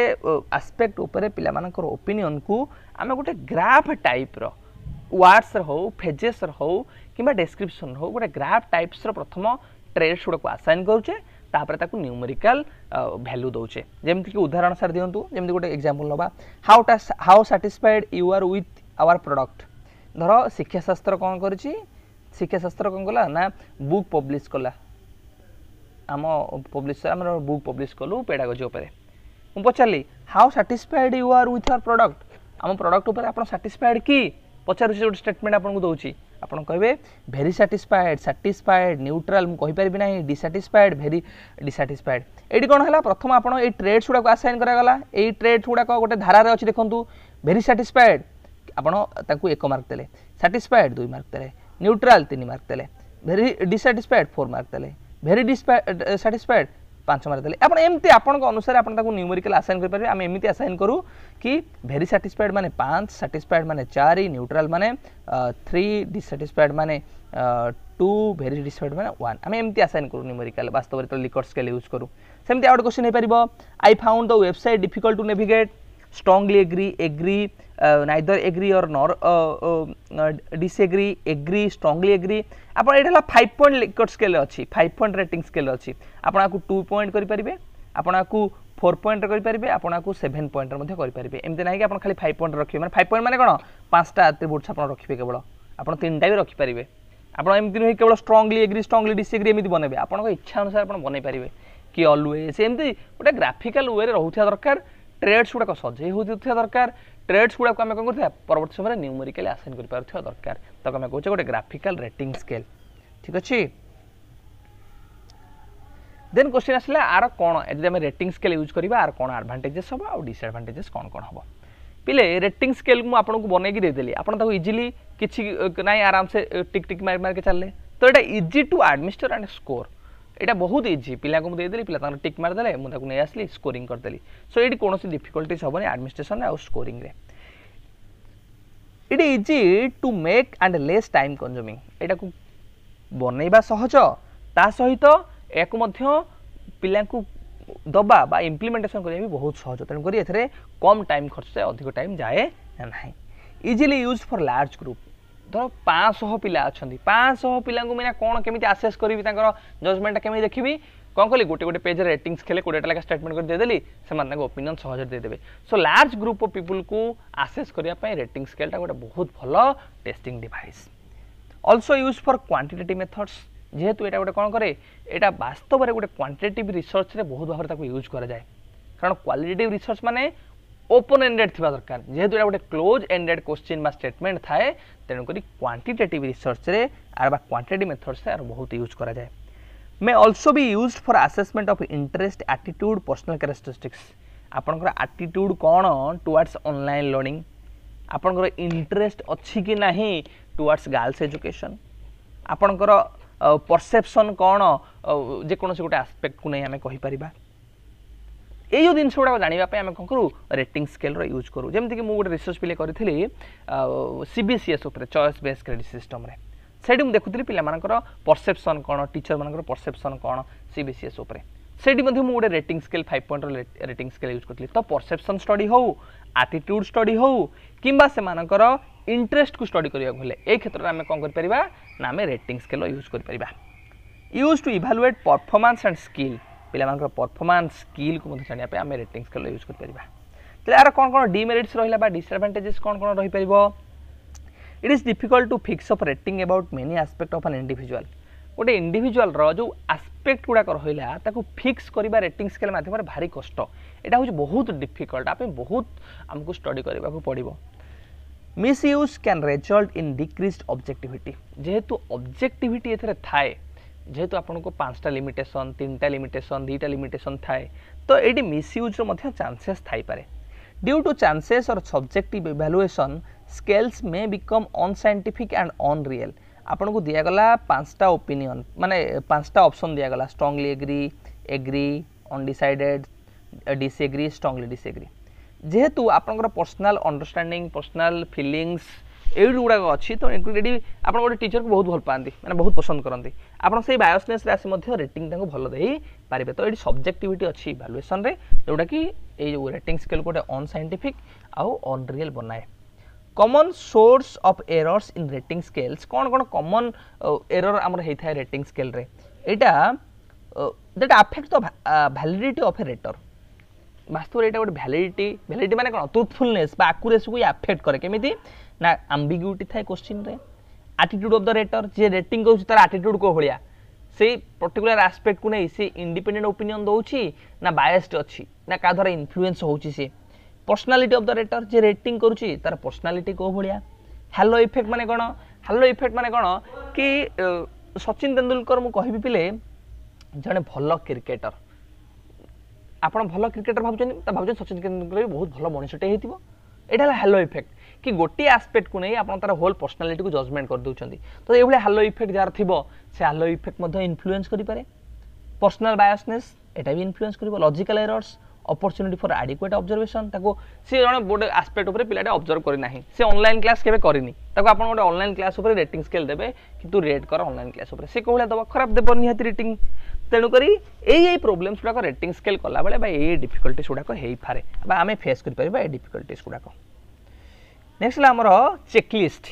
গোটে ଉପରେ ପିଲାମାନଙ୍କର ଓପିନିଅନ୍କୁ ଆମେ ଗୋଟେ ଗ୍ରାଫ୍ ଟାଇପ୍ର ୱାର୍ଡସର ହେଉ ଫେଜେସର ହେଉ কিংবা ଡେସ୍କ୍ରିପସନ୍ ହେଉ ଗୋଟେ ଗ୍ରାଫ୍ ଟାଇପ୍ସର ପ୍ରଥମ ଟ୍ରେସ୍ ଗୁଡ଼ାକୁ ଆସାଇନ୍ କରୁଛେ ତାପରେ ତାକୁ ନ୍ୟୁମେରିକାଲ ଭ୍ୟାଲ୍ୟୁ ଦେଉଛେ ଯେମିତିକି ଉଦାହରଣ ସାର୍ ଦିଅନ୍ତୁ ଯେମିତି ଗୋଟେ ଏକ୍ଜାମ୍ପଲ୍ ନେବା ହାଉଟା how satisfied you are with our product ଧର ଶିକ୍ଷାଶାସ୍ତ୍ର କ'ଣ କରିଛି ଶିକ୍ଷାଶାସ୍ତ୍ର କ'ଣ କଲା ନା ବୁକ୍ ପବ୍ଲିଶ କଲା ଆମ ପବ୍ଲିଶ ଆମର ବୁକ୍ ପବ୍ଲିଶ କଲୁ ପେଡ଼ାଗୋଜି ଉପରେ ମୁଁ ପଚାରିଲି how satisfied you are with our product ଆମ ପ୍ରଡ଼କ୍ଟ ଉପରେ ଆପଣ ସାଟିସ୍ଫାଏଡ୍ କି ପଚାରୁଛି ଗୋଟେ ଷ୍ଟେଟମେଣ୍ଟ ଆପଣଙ୍କୁ ଦେଉଛି ଆପଣ କହିବେ ଭେରି ସାଟିସ୍ଫାଏଡ୍ ସାଟିସ୍ଫାଏଡ୍ ନ୍ୟୁଟ୍ରାଲ୍ ମୁଁ କହିପାରିବି ନାହିଁ ଡିସାଟିସ୍ଫାଏଡ୍ ଭେରି ଡିସାଟିସ୍ଫାଏଡ୍ ଏଇଠି କ'ଣ ହେଲା ପ୍ରଥମ ଆପଣ ଏଇ ଟ୍ରେଡ୍ସ ଗୁଡ଼ାକୁ ଆସାଇନ୍ କରାଗଲା ଏଇ ଟ୍ରେଡ୍ସ ଗୁଡ଼ାକ ଗୋଟେ ଧାରାରେ ଅଛି ଦେଖନ୍ତୁ ଭେରି ସାଟିସ୍ଫାଏଡ୍ ଆପଣ ତାଙ୍କୁ ଏକ ମାର୍କ ଦେଲେ ସାଟିସ୍ଫାଏଡ୍ ଦୁଇ ମାର୍କ ଦେଲେ ନ୍ୟୁଟ୍ରାଲ୍ ତିନି ମାର୍କ ଦେଲେ ଭେରି ଡିସାଟିସ୍ଫାଏଡ୍ ଫୋର୍ ମାର୍କ ଦେଲେ ଭେରି ଡିସାଟିସ୍ଫାଏଡ୍ ପାଞ୍ଚ ମାରିଦେଲେ ଆପଣ ଏମିତି ଆପଣଙ୍କ ଅନୁସାରେ ଆପଣ ତାକୁ ନ୍ୟୁମେରିକାଲ ଆସାଇନ୍ କରିପାରିବେ ଆମେ ଏମିତି ଆସାଇନ୍ କରୁ କି ଭେରି ସାଟିସ୍ଫାଏଡ୍ ମାନେ ପାଞ୍ଚ ସାଟିସ୍ଫାଏଡ୍ ମାନେ ଚାରି ନ୍ୟୁଟ୍ରାଲ୍ ମାନେ ଥ୍ରୀ ଡିସାଟିସ୍ଫାଏଡ୍ ମାନେ ଟୁ ଭେରି ଡିସାଟିସ୍ଫାଏଡ୍ ମାନେ ୱାନ୍ ଆମେ ଏମିତି ଆସାଇନ୍ କରୁ ନ୍ୟୁମେରିକାଲ ବାସ୍ତବରେ ତ ଲିକର୍ ସ୍କେଲ୍ ୟୁଜ୍ କରୁ ସେମିତି ଆଉ ଗୋଟେ କ୍ୱେଶ୍ଚିନ୍ ହେଇପାରିବ I found the website difficult to navigate strongly agree agree neither agree or nor disagree agree strongly agree আপনার এটা হল ফাইভ পয়েন্ট লেকট স্কেল অছি ফাইভ পয়েন্ট রেটিং স্কেল অছি আপনার টু পয়েন্ট করে পারবে আপনার ফোর পয়েন্টর করে আপনার সেভেন পয়েন্টর করে এমনি না কি আপনার খালি ফাইভ পয়েন্ট রাখবে মানে ফাইভ পয়েন্ট মানে কোণ পাঁচটা আট্রিব্যুটস আপনার রাখবে কেবল আপনার তিনটা বি রাখিপারে আপনার এমনি নুহে কেবল স্ট্রংলি এগ্রি স্ট্রংলি ডিসএগ্রি এমনি বনাইবে আপনার ইচ্ছা অনুসারে আপনার বনাই পারে কি অলওয়েজ এমনি গোটে গ্রাফিকাল ওয়ে রহুথা দরকার ট্রেডস গুড়াক সজাই হোথা দরকার ट्रेड्स गुड़ाक आम कौन करें परवर्त समय न्यूमेरिकाली आसाइन कर दरकार तक आम कौन गोटे ग्राफिकाल रेटिंग स्केल ठीक अच्छे देन क्वेश्चन आसा आर कौन जब आम स्केल यूज करवा आर कौन आडभांटेजेस हम आउ डिएडभांटेजेस कौन कौन हम पीले रेट स्केल मुझे आपको बनइली आपको इजिली कि ना आराम से टिक टिक मार मारे चलने तो यहाँ easy to administer and score এটা বহুত ইজি পিলাকে মু দেইদেলি পিলা তাঙ্কর টিক মারিদেলে মু তাকে নেই আসলি স্কোরিং করেদেলি সো এটি কোণী ডিফিকল্টিজ হবনি আডমিনিষ্ট্রেসন আউ রে it easy to make and less time consuming এটা বনাইবা সহজ তা সহিত মধ্য পিলাঙ্কু দবা বা ইমপ্লিমেন্টেশন করা বি বহুত সহজ তেন তেমক এতে কম টাইম খরচে অধিক টাইম যায় না easily use for large group ধর পাঁচশহ পিলা অনেক পাঁচশহ পিলাঙ্কু ମୁଁ ଏଇନା କ'ଣ କେମିତି ଆସେସ୍ କରିବି ତାଙ୍କର ଜଜମେଣ୍ଟଟା କେମିତି ଦେଖିବି କ'ଣ କଲି ଗୋଟେ ଗୋଟେ ପେଜ୍ରେ ରେଟିଂସ୍ ଖେଳେ କୋଡ଼ିଏଟା ଲେଖା ଷ୍ଟେଟମେଣ୍ଟ କରି ଦେଇଦେଲି ସେମାନେ ତାଙ୍କ ଓପିନିଅନ୍ ସହଜରେ ଦେଇଦେବେ ସୋ ଲାର୍ଜ ଗ୍ରୁପ୍ ଅଫ୍ ପିପୁଲ୍କୁ ଆସେସ୍ କରିବା ପାଇଁ ରେଟିଂ ସ୍କେଲ୍ଟା ଗୋଟେ ବହୁତ ଭଲ testing device also use for quantitative methods ଯେହେତୁ ଏଇଟା ଗୋଟେ କ'ଣ କରେ ଏଇଟା ବାସ୍ତବରେ ଗୋଟେ କ୍ୱାଣ୍ଟିଟେଟିଭ୍ ରିସର୍ଚ୍ଚରେ ବହୁତ ଭାବରେ ତାକୁ ୟୁଜ୍ କରାଯାଏ କାରଣ କ୍ୱାଲିଟେଟିଭ୍ ରିସର୍ଚ୍ଚ ମାନେ ওপন এন্ডেড থাকা দরকার যেহেতু এটা গোটে ক্লোজ এন্ডেড কোশ্চিন বা স্টেটমেন্ট থাকে তেমনি কোয়ান্টিটেটিভ রিসর্চরে আর বা কোয়ান্টিটেটিভ মেথডসে আর বহুত ইউজ করা যায় may also be use for assessment of interest attitude personal characteristics ଆପଣଙ୍କର ଆଟିଟ୍ୟୁଡ୍ କ'ଣ ଟୁୱାର୍ଡ଼ସ୍ ଅନଲାଇନ୍ ଲର୍ଣ୍ଣିଂ ଆପଣଙ୍କର ଇଣ୍ଟରେଷ୍ଟ ଅଛି କି ନାହିଁ ଟୁୱାର୍ଡ଼ସ୍ ଗାର୍ଲସ୍ ଏଜୁକେସନ୍ ଆପଣଙ୍କର ପରସେପ୍ସନ୍ କ'ଣ ଯେକୌଣସି ଗୋଟେ ଆସ୍ପେକ୍ଟକୁ ନେଇ ଆମେ କହିପାରିବା এই ଯେଉଁ ଜିନିଷ ଗୁଡ଼ାକ ଜାଣିବା ପାଇଁ ଆମେ କ'ଣ କରୁ ରେଟିଂ ସ୍କେଲ୍ର ୟୁଜ୍ କରୁ ଯେମିତିକି ମୁଁ ଗୋଟେ ରିସର୍ଚ୍ଚ ପିଲେ କରିଥିଲି ସି ବି ସି ଏସ୍ ଉପରେ ଚଏସ୍ ବେସ୍ କ୍ରେଡ଼ିଟ୍ ସିଷ୍ଟମ୍ରେ ସେଇଠି ମୁଁ ଦେଖୁଥିଲି ପିଲାମାନଙ୍କର ପରସେପ୍ସନ୍ କ'ଣ ଟିଚର୍ମାନଙ୍କର ପରସେପ୍ସନ୍ କ'ଣ ସି ବି ସି ଏସ୍ ଉପରେ ସେଇଠି ମଧ୍ୟ ମୁଁ ଗୋଟେ ରେଟିଂ ସ୍କେଲ୍ ଫାଇଭ୍ ପଏଣ୍ଟର ରେଟିଂ ସ୍କେଲ୍ ୟୁଜ୍ କରିଥିଲି ତ ପରସେପ୍ସନ୍ ଷ୍ଟଡ଼ି ହେଉ ଆଟିଟ୍ୟୁଡ଼୍ ଷ୍ଟଡ଼ି ହେଉ କିମ୍ବା ସେମାନଙ୍କର ଇଣ୍ଟରେଷ୍ଟକୁ ଷ୍ଟଡ଼ି କରିବାକୁ ହେଲେ ଏ କ୍ଷେତ୍ରରେ ଆମେ କ'ଣ କରିପାରିବା ନା ଆମେ ରେଟିଂ ସ୍କେଲ୍ର ୟୁଜ୍ କରିପାରିବା use to evaluate performance and skill ପିଲାମାନଙ୍କର ପରଫର୍ମାନ୍ସ ସ୍କିଲ୍କୁ ମଧ୍ୟ ଜାଣିବା ପାଇଁ ଆମେ ରେଟିଂ ସ୍କେଲ୍ ୟୁଜ୍ କରିପାରିବା ତାହେଲେ ଆର କ'ଣ କ'ଣ ଡିମେରିଟ୍ସ ରହିଲା ବା ଡିସଆଡ଼ଭାଣ୍ଟେଜେସ୍ କ'ଣ କ'ଣ ରହିପାରିବ it is difficult to fix of rating about many aspect of an individual ଗୋଟେ ଇଣ୍ଡିଭିଜୁଆଲ୍ର ଯେଉଁ ଆସ୍ପେକ୍ଟ ଗୁଡ଼ାକ ରହିଲା ତାକୁ ଫିକ୍ସ କରିବା ରେଟିଂ ସ୍କେଲ୍ ମାଧ୍ୟମରେ ଭାରି କଷ୍ଟ ଏଇଟା ହେଉଛି ବହୁତ ଡିଫିକଲ୍ଟ ଆ ପାଇଁ ବହୁତ ଆମକୁ ଷ୍ଟଡ଼ି କରିବାକୁ ପଡ଼ିବ misuse can result in decrease objectivity ଯେହେତୁ ଅବଜେକ୍ଟିଭିଟି ଏଥିରେ ଥାଏ যেহেতু আপনার পাঁচটা লিমিটেসন তিনটা লিমিটেসন দুইটা লিমিটেসন থাকে তো এইটি মিসইউজর মধ্যে চান্সেস থাইপারে due to chances or subjective evaluation scales may become unscientific and unreal আপনার দিয়াগলা পাঁচটা ওপিনিয়ন মানে পাঁচটা অপশন দিয়াগলা strongly agree agree undecided disagree strongly disagree যেহেতু আপনার পর্সনাল অন্ডরস্ট্যান্ডিং পর্সনাল ফিলিংস ଏଇଠି ଗୁଡ଼ାକ ଅଛି ତ ଏଠି ଆପଣ ଗୋଟେ ଟିଚର୍କୁ ବହୁତ ଭଲ ପାଆନ୍ତି ମାନେ ବହୁତ ପସନ୍ଦ କରନ୍ତି ଆପଣ ସେଇ ବାୟୋସନେସ୍ରେ ଆସି ମଧ୍ୟ ରେଟିଂ ତାଙ୍କୁ ଭଲ ଦେଇପାରିବେ ତ ଏଠି ସବଜେକ୍ଟିଭିଟି ଅଛି ଇଭାଲୁଏସନ୍ରେ ଯେଉଁଟାକି ଏଇ ଯେଉଁ ରେଟିଂ ସ୍କେଲ୍କୁ ଗୋଟେ ଅନ୍ ସାଇଣ୍ଟିଫିକ୍ ଆଉ ଅନ୍ ରିଏଲ୍ ବନାଏ common source of errors in rating scales କ'ଣ କ'ଣ କମନ୍ ଏରର୍ ଆମର ହେଇଥାଏ ରେଟିଂ ସ୍କେଲ୍ରେ ଏଇଟା that affect the validity of a rater ବାସ୍ତବରେ ଏଇଟା ଗୋଟେ ଭ୍ୟାଲିଡିଟି ଭ୍ୟାଲିଡିଟି ମାନେ କ'ଣ ଟ୍ରୁଥଫୁଲନେସ୍ ବା ଆକୁରେସିକୁ ଆଫେକ୍ଟ କରେ କେମିତି ନା ଆମ୍ବିଗ୍ୟୁଟି ଥାଏ କୋଶ୍ଚିନ୍ରେ attitude of the rater J rating करूँ तार attitude को भलिया से पर्टिकुलर आस्पेक्ट को नहीं से इंडिपेंडेंट ओपिनियन दौर ना बायस्ड अच्छी ना क्या द्वारा इन्फ्लुएंस होची पर्सनालीट अफ द रेटर जे रेटिंग करुच्ची तार पर्सनालीट कौ भाया हालो इफेक्ट मैंने कौन हालो इफेक्ट मैंने कौन कि सचिन तेंदुलकर मुझे कह पे जड़े भल क्रिकेटर ଆପଣ ଭଲ କ୍ରିକେଟର ଭାବୁଛନ୍ତି ତା ଭାବୁଛନ୍ତି ସଚିନ ତେନ୍ଦୁଲକର ବି ବହୁତ ଭଲ ମଣିଷଟେ ହେଇଥିବ ଏଇଟା ହେଲା ହ୍ୟାଲୋ ଇଫେକ୍ଟ କି ଗୋଟିଏ ଆସ୍ପେକ୍ଟକୁ ନେଇ ଆପଣ ତା'ର ହୋଲ୍ ପର୍ସନାଲିଟିକୁ ଜଜମେଣ୍ଟ କରିଦେଉଛନ୍ତି ତ ଏଇଭଳିଆ ହାଲୋ ଇଫେକ୍ଟ ଯାହାର ଥିବ ସେ ହାଲୋ ଇଫେକ୍ଟ ମଧ୍ୟ ଇନଫ୍ଲୁଏନ୍ସ କରିପାରେ ପର୍ସନାଲ୍ ବାୟସନେସ୍ ଏଇଟା ବି ଇନଫ୍ଲୁଏନ୍ସ କରିବ logical errors opportunity for adequate observation ତାକୁ ସେ ଜଣେ ଗୋଟେ ଆସ୍ପେକ୍ଟ ଉପରେ ପିଲାଟା ଅବଜର୍ଭ କରିନାହିଁ ସେ ଅନଲାଇନ୍ କ୍ଲାସ୍ କେବେ କରିନି ତାକୁ ଆପଣ ଗୋଟେ ଅନଲାଇନ୍ କ୍ଲାସ୍ ଉପରେ ରେଟିଂ ସ୍କେଲ୍ ଦେବେ କିନ୍ତୁ ରେଟ୍ କର ଅନଲାଇନ୍ କ୍ଲାସ୍ ଉପରେ ସେ କେଉଁଭଳିଆ ଦେବ ଖରାପ ଦେବ ନିହାତି ରେଟିଂ ତେଣୁକରି ଏଇ ଏଇ ପ୍ରୋବ୍ଲେମ୍ସ ଗୁଡ଼ାକ ରେଟିଂ ସ୍କେଲ୍ କଲାବେଳେ ବା ଏଇ ଡିଫିକଲ୍ଟିସ୍ ଗୁଡ଼ାକ ହେଇପାରେ ବା ଆମେ ଫେସ୍ କରିପାରିବା ଏଇ ଡିଫିକଲ୍ଟିସ୍ ଗୁଡ଼ାକ ନେକ୍ସଟ ହେଲା ଆମର ଚେକଲିଷ୍ଟ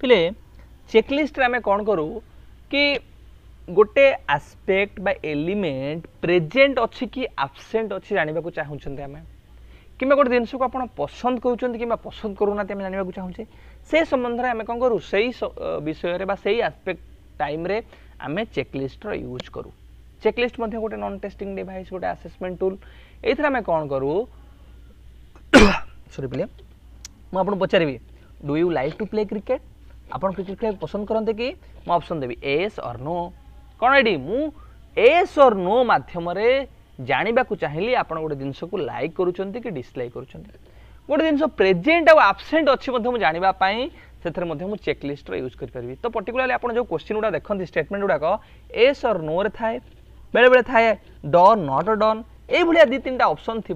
ପିଲେ ଚେକଲିଷ୍ଟରେ ଆମେ କ'ଣ କରୁ କି ଗୋଟେ ଆସ୍ପେକ୍ଟ ବା ଏଲିମେଣ୍ଟ ପ୍ରେଜେଣ୍ଟ ଅଛି କି ଆବସେଣ୍ଟ ଅଛି ଜାଣିବାକୁ ଚାହୁଁଛନ୍ତି ଆମେ কিংবা গোটে জিনিসকে আপনার পসন্দ করছেন কিংবা পসন্দ করুনা আমি জাঁয়া চাহুছে সেই সম্বন্ধে আমি কম করু সেই বিষয়ের বা সেই আসপেক্ট টাইম্রে আমি চেকলিষ্টর ইউজ করু চেকলিষ্ট গোটে নন টেস্টিং ডিভাইস গোটে আসেসমেন্ট টুল এইথির আমি কম করু सरी पिले मुझे पचारि do you like to play cricket आप क्रिकेट खेल पसंद करते कि ऑप्शन देवी एस और नो कौन ये मुझे एस और नो मध्यम जानवाक चाहिए आप गोटे जिनस को लाइक कर कि डिसलैक् कर गोटे जिनस प्रेजेट आबसेंट अच्छी मुझे जानवापी से चेकलीस्टर यूज करी तो पर्टिकुला जो क्वेश्चन गुड़ा देखते स्टेटमेंट गुड़ाक एस और नो रे थाए बेले बेले थाए ड नट डन ये दु तीन टाइम अप्सन थी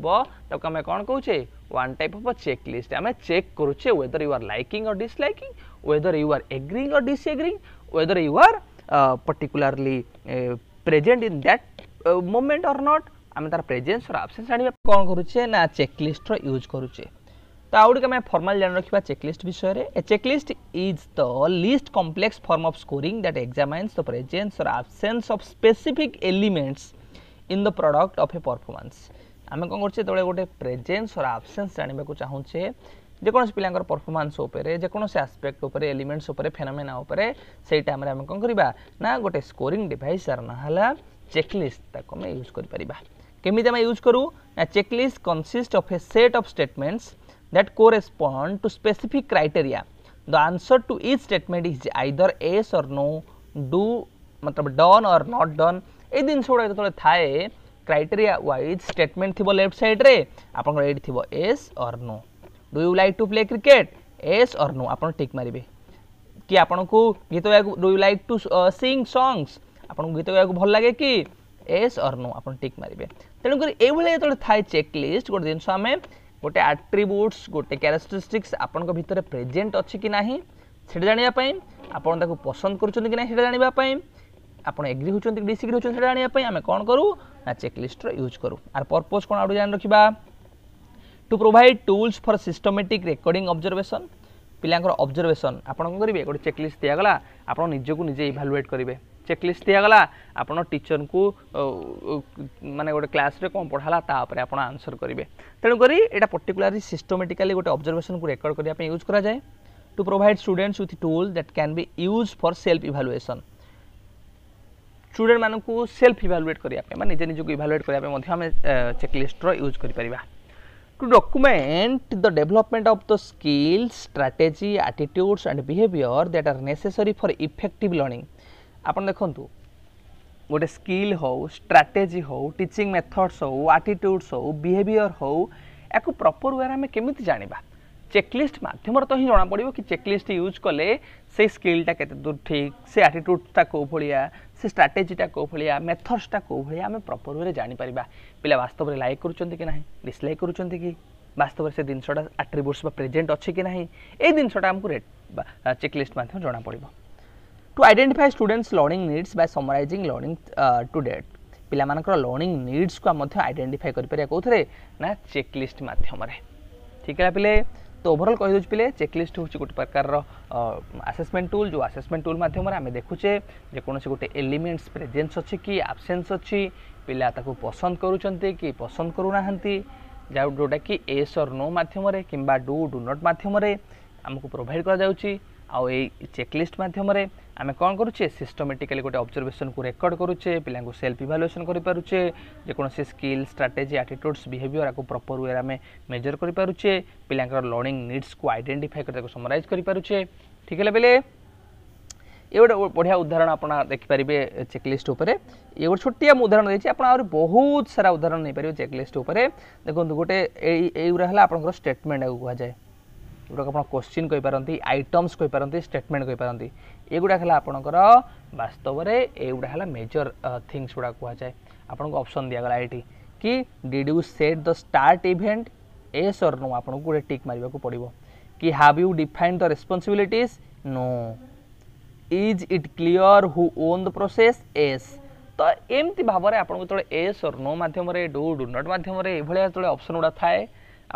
आम कौन कौचे one type of a checklist ଆମେ check କରୁଛେ whether you are liking or disliking whether you are agreeing or disagreeing whether you are uh, particularly uh, present in that uh, moment or not ଆମେ ତାର presence or absence ଜାଣିବା କ'ଣ କରୁଛେ ନା ଚେକଲିଷ୍ଟର use କରୁଛେ ତ ଆଉ ଗୋଟେ ଆମେ ଫର୍ମାଲ୍ ଜାଣି ରଖିବା ଚେକଲିଷ୍ଟ ବିଷୟରେ a checklist is the list complex form of scoring that examines the presence or absence of specific elements in the product of a performance आम कौन करे तो गोटे प्रेजेन्स और आबसेन्स जानवा को चाहूचे जो पिला परफर्मांस आसपेक्ट उपर एलिमेंट्स फेनामेना से आम कौन करवा ना गोटे स्कोरींग डिस् जार ना है चेकलीस्ट आम यूज करमी आम यूज करूँ ना checklist consist of a set of statements that correspond to specific criteria the answer to each statement is either yes or no do मतलब डन और नट डन ये जिनस गुड़ा जो थाए criteria wise statement thibo left side re apan eight thibo yes or no do you like to play cricket yes or no apan tick maribe कि आपन को गीत गायक do you like to sing songs आपन को गीत गायक भल लगे कि एस और नो आपन टिक मारिबे तेणु कर ए भले जेतले थाए चेक लिस्ट गोटे जिनस हमें गोटे आट्रिब्यूट्स गोटे क्यारेक्टरिस्टिक्स आपन को भितर प्रेजेंट अछि कि नाही सेटा जानिबा पई आपन ताको पसंद करूछन कि नाही सेटा जानिबा पई ଆପଣ ଏଗ୍ରି ହେଉଛନ୍ତି କି ଡିସ୍ଏଗ୍ରି ହେଉଛନ୍ତି ସେଇଟା ଜାଣିବା ପାଇଁ ଆମେ କ'ଣ କରୁ ନା ଚେକଲିଷ୍ଟର ୟୁଜ୍ କରୁ ଆର୍ ପର୍ପୋଜ୍ କ'ଣ ଆଡ଼ୁ ଜାଣି ରଖିବା to provide tools for systematic recording observation ପିଲାଙ୍କର ଅବଜର୍ଭେସନ୍ ଆପଣ କ'ଣ କରିବେ ଗୋଟେ ଚେକଲିଷ୍ଟ ଦିଆଗଲା ଆପଣ ନିଜକୁ ନିଜେ ଇଭାଲୁଏଟ୍ କରିବେ ଚେକଲିଷ୍ଟ ଦିଆଗଲା ଆପଣ ଟିଚରଙ୍କୁ ମାନେ ଗୋଟେ କ୍ଲାସ୍ରେ କ'ଣ ପଢ଼ାଲା ତା ଉପରେ ଆପଣ ଆନ୍ସର କରିବେ ତେଣୁକରି ଏଇଟା ପର୍ଟିକୁଲାରଲି ସିଷ୍ଟମେଟିକାଲି ଗୋଟେ ଅବଜର୍ଭେସନକୁ ରେକର୍ଡ଼ କରିବା ପାଇଁ ୟୁଜ୍ କରାଯାଏ to provide students with tool that can be use for self evaluation student মানুষ সেলফ ইভালুয়েট করা বা নিজ নিজকে ইভালুয়েট করা আমি চেকলিষ্টর ইউজ করে পারা to document the development of the skill strategy attitudes and behaviour that are necessary for effective learning ଆପଣ ଦେଖନ୍ତୁ ଗୋଟେ ସ୍କିଲ୍ ହେଉ ଷ୍ଟ୍ରାଟେଜି ହେଉ ଟିଚିଂ ମେଥଡ଼୍ସ ହେଉ ଆଟିଟ୍ୟୁଡ଼୍ସ ହେଉ ବିହେଭିଅର୍ ହେଉ ୟାକୁ ପ୍ରପର୍ ୱେରେ ଆମେ କେମିତି ଜାଣିବା ଚେକଲିଷ୍ଟ ମାଧ୍ୟମରେ ତ ହିଁ ଜଣାପଡ଼ିବ କି ଚେକଲିଷ୍ଟ ୟୁଜ୍ କଲେ ସେ ସ୍କିଲ୍ଟା କେତେ ଦୂର ଠିକ୍ ସେ ଆଟିଟ୍ୟୁଡ଼୍ଟା କେଉଁ ଭଳିଆ से स्ट्राटेजीटा कौ भाया मेथड्सटा कौ भाया आम प्रपर वे जापर पिला वास्तव में लाइक करुँच डिसलैक् कर वास्तव में से जिनसा आट्रीब्यूट्स प्रेजेन्ट अच्छे कि ना ये जिनसटा आमको रेट चेकलीस्ट मध्यम जना पड़ to identify students learning needs by summarising learning to date पिला लर्णिंग निड्स को आईडेटिफाई करें ना चेकलीस्ट मध्यम ठीक है पिले ତ ଓଭରଅଲ୍ କହିଦେଉଛି ପିଲେ ଚେକ୍ଲିଷ୍ଟ ହେଉଛି ଗୋଟେ ପ୍ରକାରର ଆସେସମେଣ୍ଟ ଟୁଲ୍ ଯେଉଁ ଆସେସମେଣ୍ଟ ଟୁଲ୍ ମାଧ୍ୟମରେ ଆମେ ଦେଖୁଛେ ଯେକୌଣସି ଗୋଟେ ଏଲିମେଣ୍ଟସ୍ ପ୍ରେଜେନ୍ସ ଅଛି କି ଆବସେନ୍ସ ଅଛି ପିଲା ତାକୁ ପସନ୍ଦ କରୁଛନ୍ତି କି ପସନ୍ଦ କରୁନାହାନ୍ତି ଯାଉ ଯେଉଁଟାକି ଏସ୍ ଅର୍ ନୋ ମାଧ୍ୟମରେ କିମ୍ବା ଡୁ ଡୁ ନଟ୍ ମାଧ୍ୟମରେ ଆମକୁ ପ୍ରୋଭାଇଡ଼ କରାଯାଉଛି ଆଉ ଏଇ ଚେକ୍ଲିଷ୍ଟ ମାଧ୍ୟମରେ আমি କ'ଣ କରୁଛେ ସିଷ୍ଟମେଟିକାଲି ଗୋଟେ ଅବଜର୍ଭେସନକୁ ରେକର୍ଡ଼ କରୁଛେ ପିଲାଙ୍କୁ ସେଲ୍ଫ ଇଭାଲୁଏସନ୍ କରିପାରୁଛେ ଯେକୌଣସି ସ୍କିଲ୍ ଷ୍ଟ୍ରାଟେଜି ଆଟିଟ୍ୟୁଡ଼୍ସ ବିହେଭିଅର୍ ଆକୁ ପ୍ରପର୍ ୱେରେ ଆମେ ମେଜର୍ କରିପାରୁଛେ ପିଲାଙ୍କର ଲର୍ଣ୍ଣିଂ ନିଡ୍ସକୁ ଆଇଡେଣ୍ଟିଫାଏ କରି ତାକୁ ସମରାଇଜ୍ କରିପାରୁଛେ ଠିକ୍ ହେଲା ବେଲେ ये गोटे बढ़िया उदाहरण आप देखिपारे चेकलिस्ट उपर ये गोटे छोटिया उदाहरण देखिए आप आहुरी बहुत सारा उदाहरण नहीं पारे चेकलिस्ट उपर देखो गोटे युरा है आप स्टेटमेंट कहुए जोटा आप क्वेश्चन कहींपारती आइटम्स कहींपारती स्टेटमेंट कहींपारती ଏଗୁଡ଼ା ହେଲା ଆପଣଙ୍କର ବାସ୍ତବରେ ଏଗୁଡ଼ା ହେଲା ମେଜର ଥିଙ୍ଗସ୍ ଗୁଡ଼ା କୁହାଯାଏ ଆପଣଙ୍କୁ ଅପସନ୍ ଦିଆଗଲା ଏଇଠି କି did you set the start event yes or no ଆପଣଙ୍କୁ ଗୋଟେ ଟିକ୍ ମାରିବାକୁ ପଡ଼ିବ କି have you define the responsibilities no is it clear who own the process yes ତ ଏମିତି ଭାବରେ ଆପଣଙ୍କୁ ଯେତେବେଳେ ଏସ୍ ଅର୍ ନୋ ମାଧ୍ୟମରେ ଡୁ ଡୁ ନଟ୍ ମାଧ୍ୟମରେ ଏଭଳିଆ ଯେତେବେଳେ ଅପସନ୍ ଗୁଡ଼ା ଥାଏ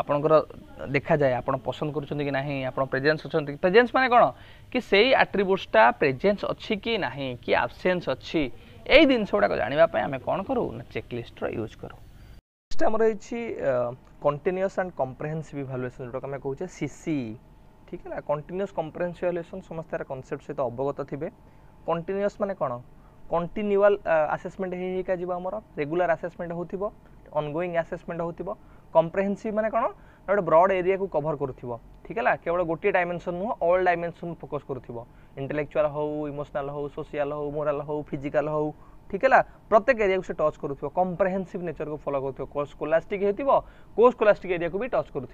ଆପଣଙ୍କର ଦେଖାଯାଏ ଆପଣ ପସନ୍ଦ କରୁଛନ୍ତି କି ନାହିଁ ଆପଣ ପ୍ରେଜେନ୍ସ ଅଛନ୍ତି ପ୍ରେଜେନ୍ସ ମାନେ କ'ଣ କି ସେଇ ଆଟ୍ରିବ୍ୟୁଟ୍ସଟା ପ୍ରେଜେନ୍ସ ଅଛି କି ନାହିଁ କି ଆବସେନ୍ସ ଅଛି ଏଇ ଜିନିଷ ଗୁଡ଼ାକ ଜାଣିବା ପାଇଁ ଆମେ କ'ଣ କରୁ ନା ଚେକଲିଷ୍ଟର ୟୁଜ୍ କରୁ ନେକ୍ସଟ ଆମର ହେଇଛି କଣ୍ଟିନ୍ୟୁଅସ୍ ଆଣ୍ଡ କମ୍ପ୍ରେହେନ୍ସିଭ୍ ଇଭାଲୁଏସନ୍ ଯେଉଁଟାକୁ ଆମେ କହୁଛେ ସିସି ঠিক না কন্টিনিউস কম্প্রেহেন্সিভ ইভালুয়েসন সমস্ত তার কনসেপ্ট সহ অবগত থাকবে কন্টিনিউস মানে কোণ কন্টিনিউয়াল আসেসমেন্ট হয়ে হয়েকা যাব আমার রেগুলার আসেসমেন্ট হোক অনগোইং আসেসমেন্ট হোক କମ୍ପ୍ରେହେନ୍ସିଭ୍ ମାନେ କ'ଣ ଗୋଟେ ବ୍ରଡ୍ ଏରିଆକୁ କଭର୍ କରୁଥିବ ଠିକ୍ ହେଲା କେବଳ ଗୋଟିଏ ଡାଇମେନ୍ସନ୍ ନୁହଁ ଅଲ୍ ଡାଇମେନ୍ସନ୍ ଫୋକସ୍ କରୁଥିବ ଇଣ୍ଟେଲେକ୍ଚୁଆଲ୍ ହଉ ଇମୋସନାଲ୍ ହଉ ସୋସିଆଲ୍ ହଉ ମୋରାଲ୍ ହଉ ଫିଜିକାଲ୍ ହଉ ঠিক হল প্রত্যেক এরিয়াকে সে টচ করুব কম্প্রেহেনসিভ নেচরকে ফলো করুব কোর্স স্কোলাস্টিক হয়েছিল কোর্স স্কোলাস্টিক এরিয়াকে বি টচ করুব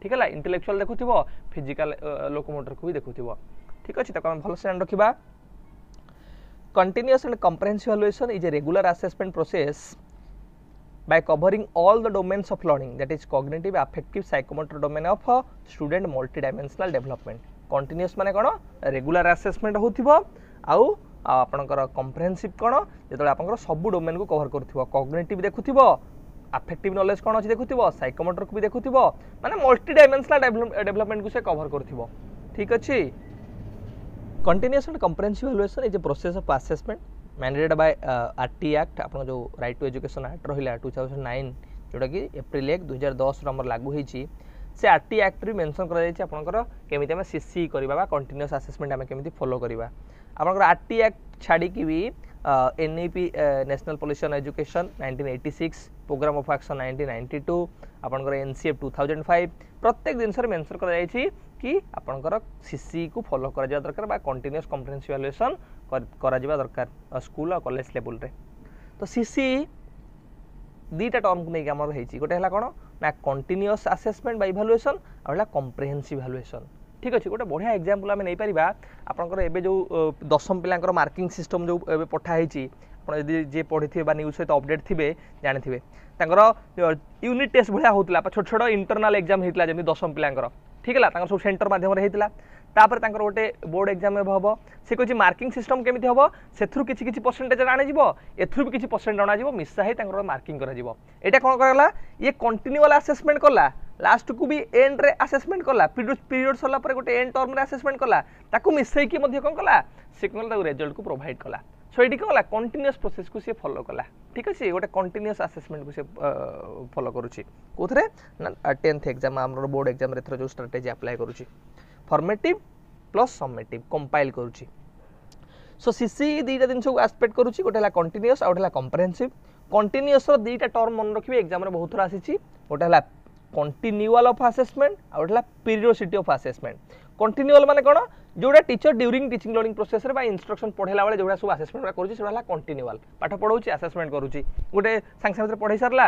ঠিক হল ইন্টেলেকচুয়াল দেখুব ফিজিকাল লোকোমোটরকে বি দেখুব ঠিক আছে তাকে আমি ভালসে জানি রাখবা continuous and comprehensive evaluation is a regular assessment process by covering all the domains of learning that is cognitive affective psychomotor domain of uh, student multidimensional development continuous মানে কোন regular assessment হোথিবো আউ আউ আপনকৰ comprehensive কোন যেতলে আপনকৰ সবু domain কো cover করথিবো cognitive দেখুথিবো affective knowledge কোন আছে দেখুথিবো psychomotor কো B দেখুথিবো মানে multidimensional development কো সে cover করথিবো ঠিক আছে continuous and comprehensive evaluation is a process of assessment mandated by R T act ଆପଣ ଯେଉଁ ରାଇଟ୍ ଟୁ ଏଜୁକେସନ୍ ଆକ୍ଟ ରହିଲା ଟୁ ଥାଉଜେଣ୍ଡ ନାଇନ୍ ଯେଉଁଟାକି April ଏକ ଦୁଇ ହଜାର ଦଶରୁ ଆମର ଲାଗୁ ହୋଇଛି ସେ ଆର୍ ଟି ଆକ୍ଟରେ ମେନସନ୍ କରାଯାଇଛି ଆପଣଙ୍କର କେମିତି ଆମେ ସିସି କରିବା ବା କଣ୍ଟିନ୍ୟୁସ୍ ଆସେସମେଣ୍ଟ ଆମେ କେମିତି ଫଲୋ କରିବା ଆପଣଙ୍କର ଆର୍ ଟି ଆକ୍ଟ ଛାଡ଼ିକି ବି N E P national policy on education nineteen eighty six programme of action nineteen ninety two ଆପଣଙ୍କର N C F two thousand five ପ୍ରତ୍ୟେକ ଜିନିଷରେ ମେନ୍ସନ୍ କରାଯାଇଛି କି ଆପଣଙ୍କର ସିସିକୁ ଫଲୋ କରାଯିବା ଦରକାର ବା କଣ୍ଟିନ୍ୟୁସ୍ କମ୍ପ୍ରେନ୍ସ ଇଭାଲୁଏସନ୍ कर दरकार स्कूल और कलेज लेवल तो सीसी दुटा टर्म को लेकिन गोटे कौन ना कंटिन्यूस आसेसमेंट बैभालुएसन और कंप्रेहेनसी भालुएसन ठीक अच्छे गोटे बढ़िया एक्जामपल आम नहींपर आपर जो दशम पिला मार्किंग सिस्टम जो पठाई जे पढ़ी थे न्यूज सहित अपडेट थे जानते थे यूनिट टेस्ट भाया होता छोट छोट इंटरनाल एक्जाम होता है जमी दशम पिला ठीक है सब सेन्टर मध्यम होता ତାପରେ ତାଙ୍କର ଗୋଟେ ବୋର୍ଡ ଏକ୍ଜାମ୍ ଏବେ ହେବ ସେ କହିଛି ମାର୍କିଂ ସିଷ୍ଟମ୍ କେମିତି ହେବ ସେଥିରୁ କିଛି କିଛି ପରସେଣ୍ଟେଜ୍ ଅଣାଯିବ ଏଥିରୁ ବି କିଛି ପରସେଣ୍ଟ ଅଣାଯିବ ମିଶା ହେଇ ତାଙ୍କର ମାର୍କିଂ କରାଯିବ ଏଇଟା କ'ଣ କରାଗଲା ଇଏ କଣ୍ଟିନ୍ୟୁଆଲ୍ ଆସେସମେଣ୍ଟ କଲା ଲାଷ୍ଟକୁ ବି ଏଣ୍ଡରେ ଆସେସମେଣ୍ଟ କଲା ପିରିୟଡ଼ ସରିଲା ପରେ ଗୋଟେ ଏଣ୍ଡ ଟର୍ମରେ ଆସେସମେଣ୍ଟ କଲା ତାକୁ ମିଶାଇକି ମଧ୍ୟ କ'ଣ କଲା ସେ କ'ଣ କଲା ତାକୁ ରେଜଲ୍ଟକୁ ପ୍ରୋଭାଇଡ଼ କଲା ସୋ ଏଇଠି କ'ଣ କଲା କଣ୍ଟିନ୍ୟୁଅସ୍ ପ୍ରୋସେସ୍କୁ ସିଏ ଫଲୋ କଲା ଠିକ୍ ଅଛି ଗୋଟେ କଣ୍ଟିନ୍ୟୁଅସ୍ ଆସେସମେଣ୍ଟକୁ ସିଏ ଫଲୋ କରୁଛି କେଉଁଥିରେ ନା ଟେନ୍ଥ ଏକ୍ଜାମ୍ ଆମର ବୋର୍ଡ଼ ଏକ୍ଜାମ୍ରେ ଏଥର ଯେଉଁ ଷ୍ଟ୍ରାଟେଜି ଆପ୍ଲାଏ କରୁଛି ফর্মেটিভ প্লস ସମେଟିଭ କମ୍ପାଇଲ୍ କରୁଛି ସୋ ସିସି ଦୁଇଟା ଜିନିଷକୁ ଆସ୍ପେକ୍ଟ କରୁଛି ଗୋଟେ ହେଲା କଣ୍ଟିନ୍ୟୁଅସ୍ ଆଉ ଗୋଟେ ହେଲା କମ୍ପ୍ରେହେନ୍ସିଭ୍ କଣ୍ଟିନ୍ୟୁଅସ୍ର ଦୁଇଟା ଟର୍ମ ମନେ ରଖିବେ ଏକ୍ଜାମ୍ରେ ବହୁତ ଥର ଆସିଛି ଗୋଟେ ହେଲା କଣ୍ଟିନ୍ୟୁଆଲ୍ ଅଫ୍ ଆସେସମେଣ୍ଟ ଆଉ ଗୋଟେ ହେଲା ପିରିଓସିଟି ଅଫ୍ ଆସେସମେଣ୍ଟ କଣ୍ଟିନ୍ୟୁଆଲ୍ ମାନେ କ'ଣ ଯେଉଁଟା ଟିଚର ଡ୍ୟୁରିଂ ଟିଚିଂ ଲର୍ଣ୍ଣିଂ ପ୍ରୋସେସ୍ରେ ବା ଇନ୍ଷ୍ଟ୍ରକ୍ସନ୍ ପଢ଼େଇଲା ବେଳେ ଯେଉଁଟା ସବୁ ଆସେସମେଣ୍ଟ କରୁଛି ସେଟା ହେଲା କଣ୍ଟିନ୍ୟୁଆଲ୍ ପାଠ ପଢ଼ାଉଛି ଆସେସମେଣ୍ଟ କରୁଛି ଗୋଟେ ସାଙ୍ଗେ ସାଙ୍ଗରେ ପଢ଼େଇ ସାରିଲା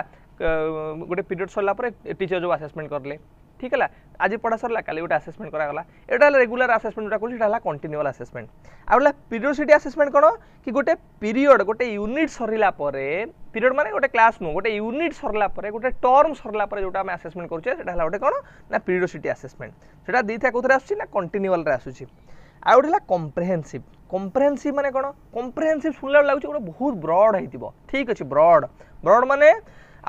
ଗୋଟେ ପିରିୟଡ଼ ସରିଲା ପରେ ଟିଚର ଯେଉଁ ଆସେସମେଣ୍ଟ କରିଲେ ঠিক है आज पढ़ा सरला का गोटे आसेसमेंट कराला यहाँ रेगुला आसेसमेंट जो कहूँ है कंटिन्यूअल आसेसमेंट आगे पीरियडसीटी आसेसमेंट कौन कि गोटे पीरियड गोटे यूनिट सरला पीरियड मानते गोटे क्लास नुह गोटे यूनिट सरला गोटे टर्म सरला जो आम आसेसमेंट करुचे से गोटे कौन ना पीरियडसीटी आसेसमेंट से दुईटा कौन आसूँ कंटिन्यूअल आसूँ ଆଉ ଗୋଟେ ହେଲା କମ୍ପ୍ରେହେନ୍ସିଭ୍ କମ୍ପ୍ରେହେନ୍ସିଭ୍ ମାନେ କ'ଣ କମ୍ପ୍ରେହେନ୍ସିଭ୍ ଶୁଣିଲା ବେଳେ ଲାଗୁଛି ଗୋଟେ ବହୁତ ବ୍ରଡ୍ ହେଇଥିବ ଠିକ୍ ଅଛି ବ୍ରଡ୍ ବ୍ରଡ୍ ମାନେ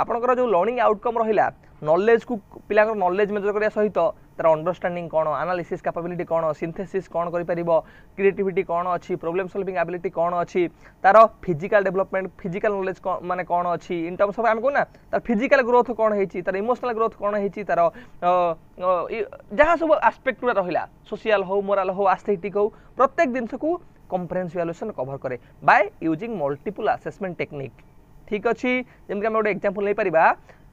ଆପଣଙ୍କର ଯେଉଁ ଲର୍ଣ୍ଣିଂ ଆଉଟକମ୍ ରହିଲା ନଲେଜକୁ ପିଲାଙ୍କର ନଲେଜ ମେଜର କରିବା ସହିତ ତାର ଅଣ୍ଡରଷ୍ଟାଣ୍ଡିଂ କ'ଣ ଆନାଲିସିସ୍ କାପାବିଲିଟି କ'ଣ ସିନ୍ଥେସିସ୍ କ'ଣ କରିପାରିବ କ୍ରିଏଟିଭିଟି କ'ଣ ଅଛି ପ୍ରୋବ୍ଲେମ୍ ସଲ୍ଭିଂ ଆବିଲିଟି କ'ଣ ଅଛି ତାର ଫିଜିକାଲ୍ ଡେଭଲପମେଣ୍ଟ ଫିଜିକାଲ୍ ନଲେଜ ମାନେ କ'ଣ ଅଛି ଇନ୍ ଟର୍ମସ୍ ଅଫ୍ ଆମେ କହୁନା ତାର ଫିଜିକାଲ୍ ଗ୍ରୋଥ୍ କ'ଣ ହେଇଛି ତାର ଇମୋସନାଲ୍ ଗ୍ରୋଥ୍ କ'ଣ ହେଇଛି ତାର ଯାହା ସବୁ ଆସ୍ପେକ୍ଟ ଗୁଡ଼ା ରହିଲା ସୋସିଆଲ୍ ହଉ ମୋରାଲ୍ ହଉ ଆସ୍ଥେଟିକ୍ ହଉ ପ୍ରତ୍ୟେକ ଜିନିଷକୁ କମ୍ପ୍ରେନ୍ସ ଭ୍ୟାଲୁଏସନ୍ କଭର୍ କରେ by using multiple assessment technique ଠିକ୍ ଅଛି ଯେମିତି ଆମେ ଗୋଟେ ଏକ୍ଜାମ୍ପଲ୍ ନେଇପାରିବା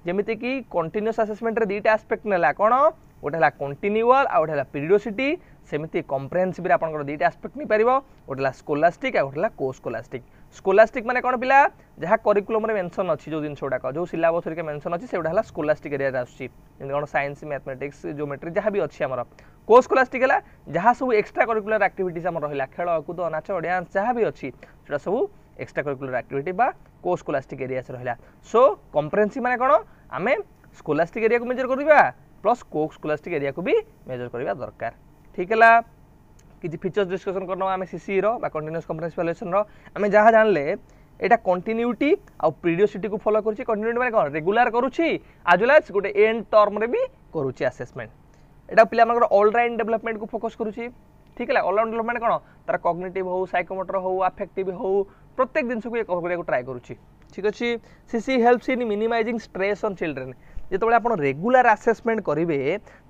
ଯେମିତିକି କଣ୍ଟିନ୍ୟୁଅସ୍ ଆସେସମେଣ୍ଟରେ ଦୁଇଟା ଆସ୍ପେକ୍ଟ ନେଲା କ'ଣ ଗୋଟେ ହେଲା କଣ୍ଟିନ୍ୟୁଆଲ୍ ଆଉ ଗୋଟେ ହେଲା ପିରିଓସିଟି ସେମିତି କମ୍ପ୍ରେହେନ୍ସିଭ୍ରେ ଆପଣଙ୍କର ଦୁଇଟା ଆସ୍ପେକ୍ଟ ନେଇପାରିବ ଗୋଟେ ହେଲା ସ୍କୋଲାଷ୍ଟିକ୍ ଆଉ ଗୋଟେ ହେଲା କୋ ସ୍କୋଲାଷ୍ଟିକ୍ ସ୍କୋଲାଷ୍ଟିକ୍ ମାନେ କ'ଣ ପିଲା ଯାହା କରିକୁଲମ୍ରେ ମେନ୍ସନ୍ ଅଛି ଯେଉଁ ଜିନିଷ ଗୁଡ଼ାକ ଯେଉଁ ସିଲାବସ୍ ହେରିକା ମେନ୍ସନ୍ ଅଛି ସେଗୁଡ଼ା ହେଲା ସ୍କୋଲାଷ୍ଟିକ୍ ଏରିଆରେ ଆସୁଛି ଯେମିତି କ'ଣ ସାଇନ୍ସ ମ୍ୟାଥମେଟିକ୍ସ ଜିଓମେଟ୍ରି ଯାହା ବି ଅଛି ଆମର କୋ ସ୍କୋଲାଷ୍ଟିକ୍ ହେଲା ଯାହା ସବୁ ଏକ୍ସଟ୍ରା କରିକୁଲାର ଆକ୍ଟିଭିଟିଜ୍ ଆମର ରହିଲା ଖେଳକୁଦ ନାଚ ଡ୍ୟାନ୍ସ ଯାହା ବି ଅଛି ସେଟା ସବୁ এক্সট্রা কারিকুলার আক্টিভিটি বা কো স্কোলাস্টিক এরিয়াস রহলা সো কম্প্রেহেনসিভ মানে কোণ আমি স্কোলাস্টিক এরিয়া মেজর করা প্লস কো স্কোলাস্টিক এরিয়া বি মেজর করা দরকার ঠিক হলা কিছু ফিচর্স ডিসকসন করে নেওয়া আমি সিসি বা কন্টিনিউস কম্প্রেহেনসিভ ভ্যালুয়েসন আমি যা জানলে এটা কন্টিনিউটি আউ প্রিডিওসিটি ফলো করছি কন্টিনিউটি মানে কোণ রেগুলার করুছি আজ ওয়েল গোটে এন্ড টর্মরে বি করুছি আসেসমেন্ট এটা পিলামানଙ୍କର অল রাইন ডেভেলপমেন্টକୁ ফোকস করুছি ঠিক ହେଲା ଅଲରାଉଣ୍ଡ ଡେଭଲପମେଣ୍ଟ କ'ଣ ତାର କଗ୍ନେଟିଭ୍ ହେଉ ସାଇକୋମୋଟର ହେଉ ଆଫେକ୍ଟିଭ୍ ହେଉ ପ୍ରତ୍ୟେକ ଜିନିଷକୁ ଇଏ କଭର କରିବାକୁ ଟ୍ରାଏ କରୁଛି ଠିକ୍ ଅଛି C C helps in minimising stress on children ଯେତେବେଳେ ଆପଣ ରେଗୁଲାର ଆସେସମେଣ୍ଟ କରିବେ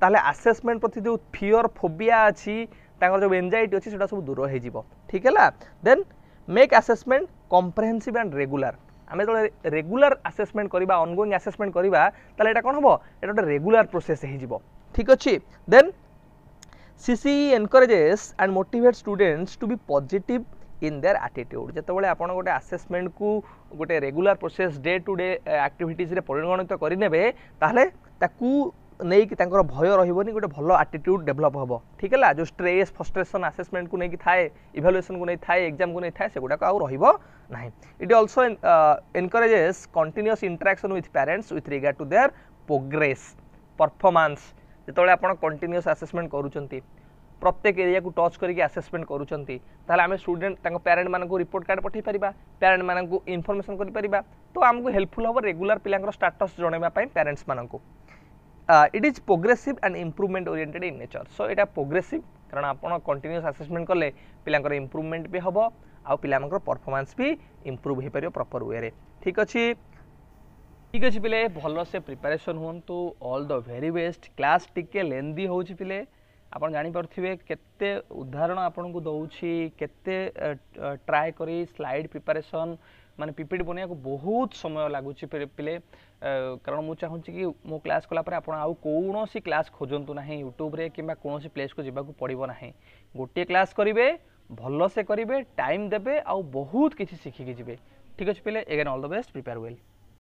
ତାହେଲେ ଆସେସମେଣ୍ଟ ପ୍ରତି ଯେଉଁ ଫିଅର ଫୋବିଆ ଅଛି ତାଙ୍କର ଯେଉଁ ଏନ୍ଜାଇଟି ଅଛି ସେଟା ସବୁ ଦୂର ହେଇଯିବ ଠିକ୍ ହେଲା then make assessment comprehensive and regular ଆମେ ଯେତେବେଳେ ରେଗୁଲାର ଆସେସମେଣ୍ଟ କରିବା ଅନଗୋଇଂ ଆସେସମେଣ୍ଟ କରିବା ତାହେଲେ ଏଇଟା କ'ଣ ହେବ ଏଇଟା ଗୋଟେ ରେଗୁଲାର ପ୍ରୋସେସ୍ ହେଇଯିବ ଠିକ୍ ଅଛି ଦେନ୍ CCE encourages and motivates students to be positive in their attitude. যেতবে আপনার গোটে আসেসমেন্ট কু গোটে regular process day to day আক্টিভিটিসে পরিগণিত করে নেবে তাহলে তাকু ନେଇକି ତାଙ୍କର ଭୟ ରହିବନି ଗୋଟେ ଭଲ ଆଟିଟ୍ୟୁଡ଼ ଡେଭଲପ୍ ହେବ ଠିକ୍ ହେଲା ଯେଉଁ ଷ୍ଟ୍ରେସ୍ ଫଷ୍ଟ୍ରେସନ୍ ଆସେସମେଣ୍ଟକୁ ନେଇକି ଥାଏ ଇଭାଲୁଏସନ୍କୁ ନେଇ ଥାଏ ଏକ୍ଜାମ୍କୁ ନେଇ ଥାଏ ସେଗୁଡ଼ାକ ଆଉ ରହିବ ନାହିଁ it also encourages continuous interaction with parents with regard to their progress performance যেতবে আপনার কন্টিনিউস আসেসমেন্ট করছেন প্রত্যেক এরিয়া কু টচ করি আসেসমেন্ট করছেন তাহলে আমি স্টুডেন্ট তাঙ্ক প্যারেন্ট মানুষ রিপোর্ট কার্ড পঠাই পারা প্যারেন্ট মানুষ ইনফরমেসন করে পারা তো আমি হেল্পফুল হব রেগুলার পিলাঙ্কর স্টাটস জনাইবা প্যারেন্টস মানুষ it is progressive and improvement oriented in nature so এটা প্রোগ্রেসিভ কারণ আপনার কন্টিনিউস আসেসমেন্ট কলে পিলাঙ্কর ইম্প্রুভমেন্ট বি হব আউ পিলাঙ্কর পরফরমান্স বি ইম্প্রুভ হয়ে পার প্রপর ওয়ে ঠিক আছে ঠিক আছে পিলে ভালসে প্রিপারেসন হুঁতু all the very best class টিকে লেন্দি হচ্ছে পিলে আপনার জাঁপারে কেতে উদাহরণ আপনার দৌছি কেতে ট্রাই করে স্লাইড প্রিপারেসন মানে পিপিটি বনাইয়া বহুত সময় লাগুছি পিলে কারণ মু চাহুছি কি মো ক্লাস কলাপরে আপনার আউ কৌশি ক্লাস খোঁজন্তু না ইউট্যুব্রে কিংবা কোণী প্লেসকে যা পড়ব না গোটিয়ে ক্লাস করবে ভালসে করবে টাইম দেবে আউ বহুত কিছু শিখিকি যাবে ঠিক আছে পিলে again all the best prepare well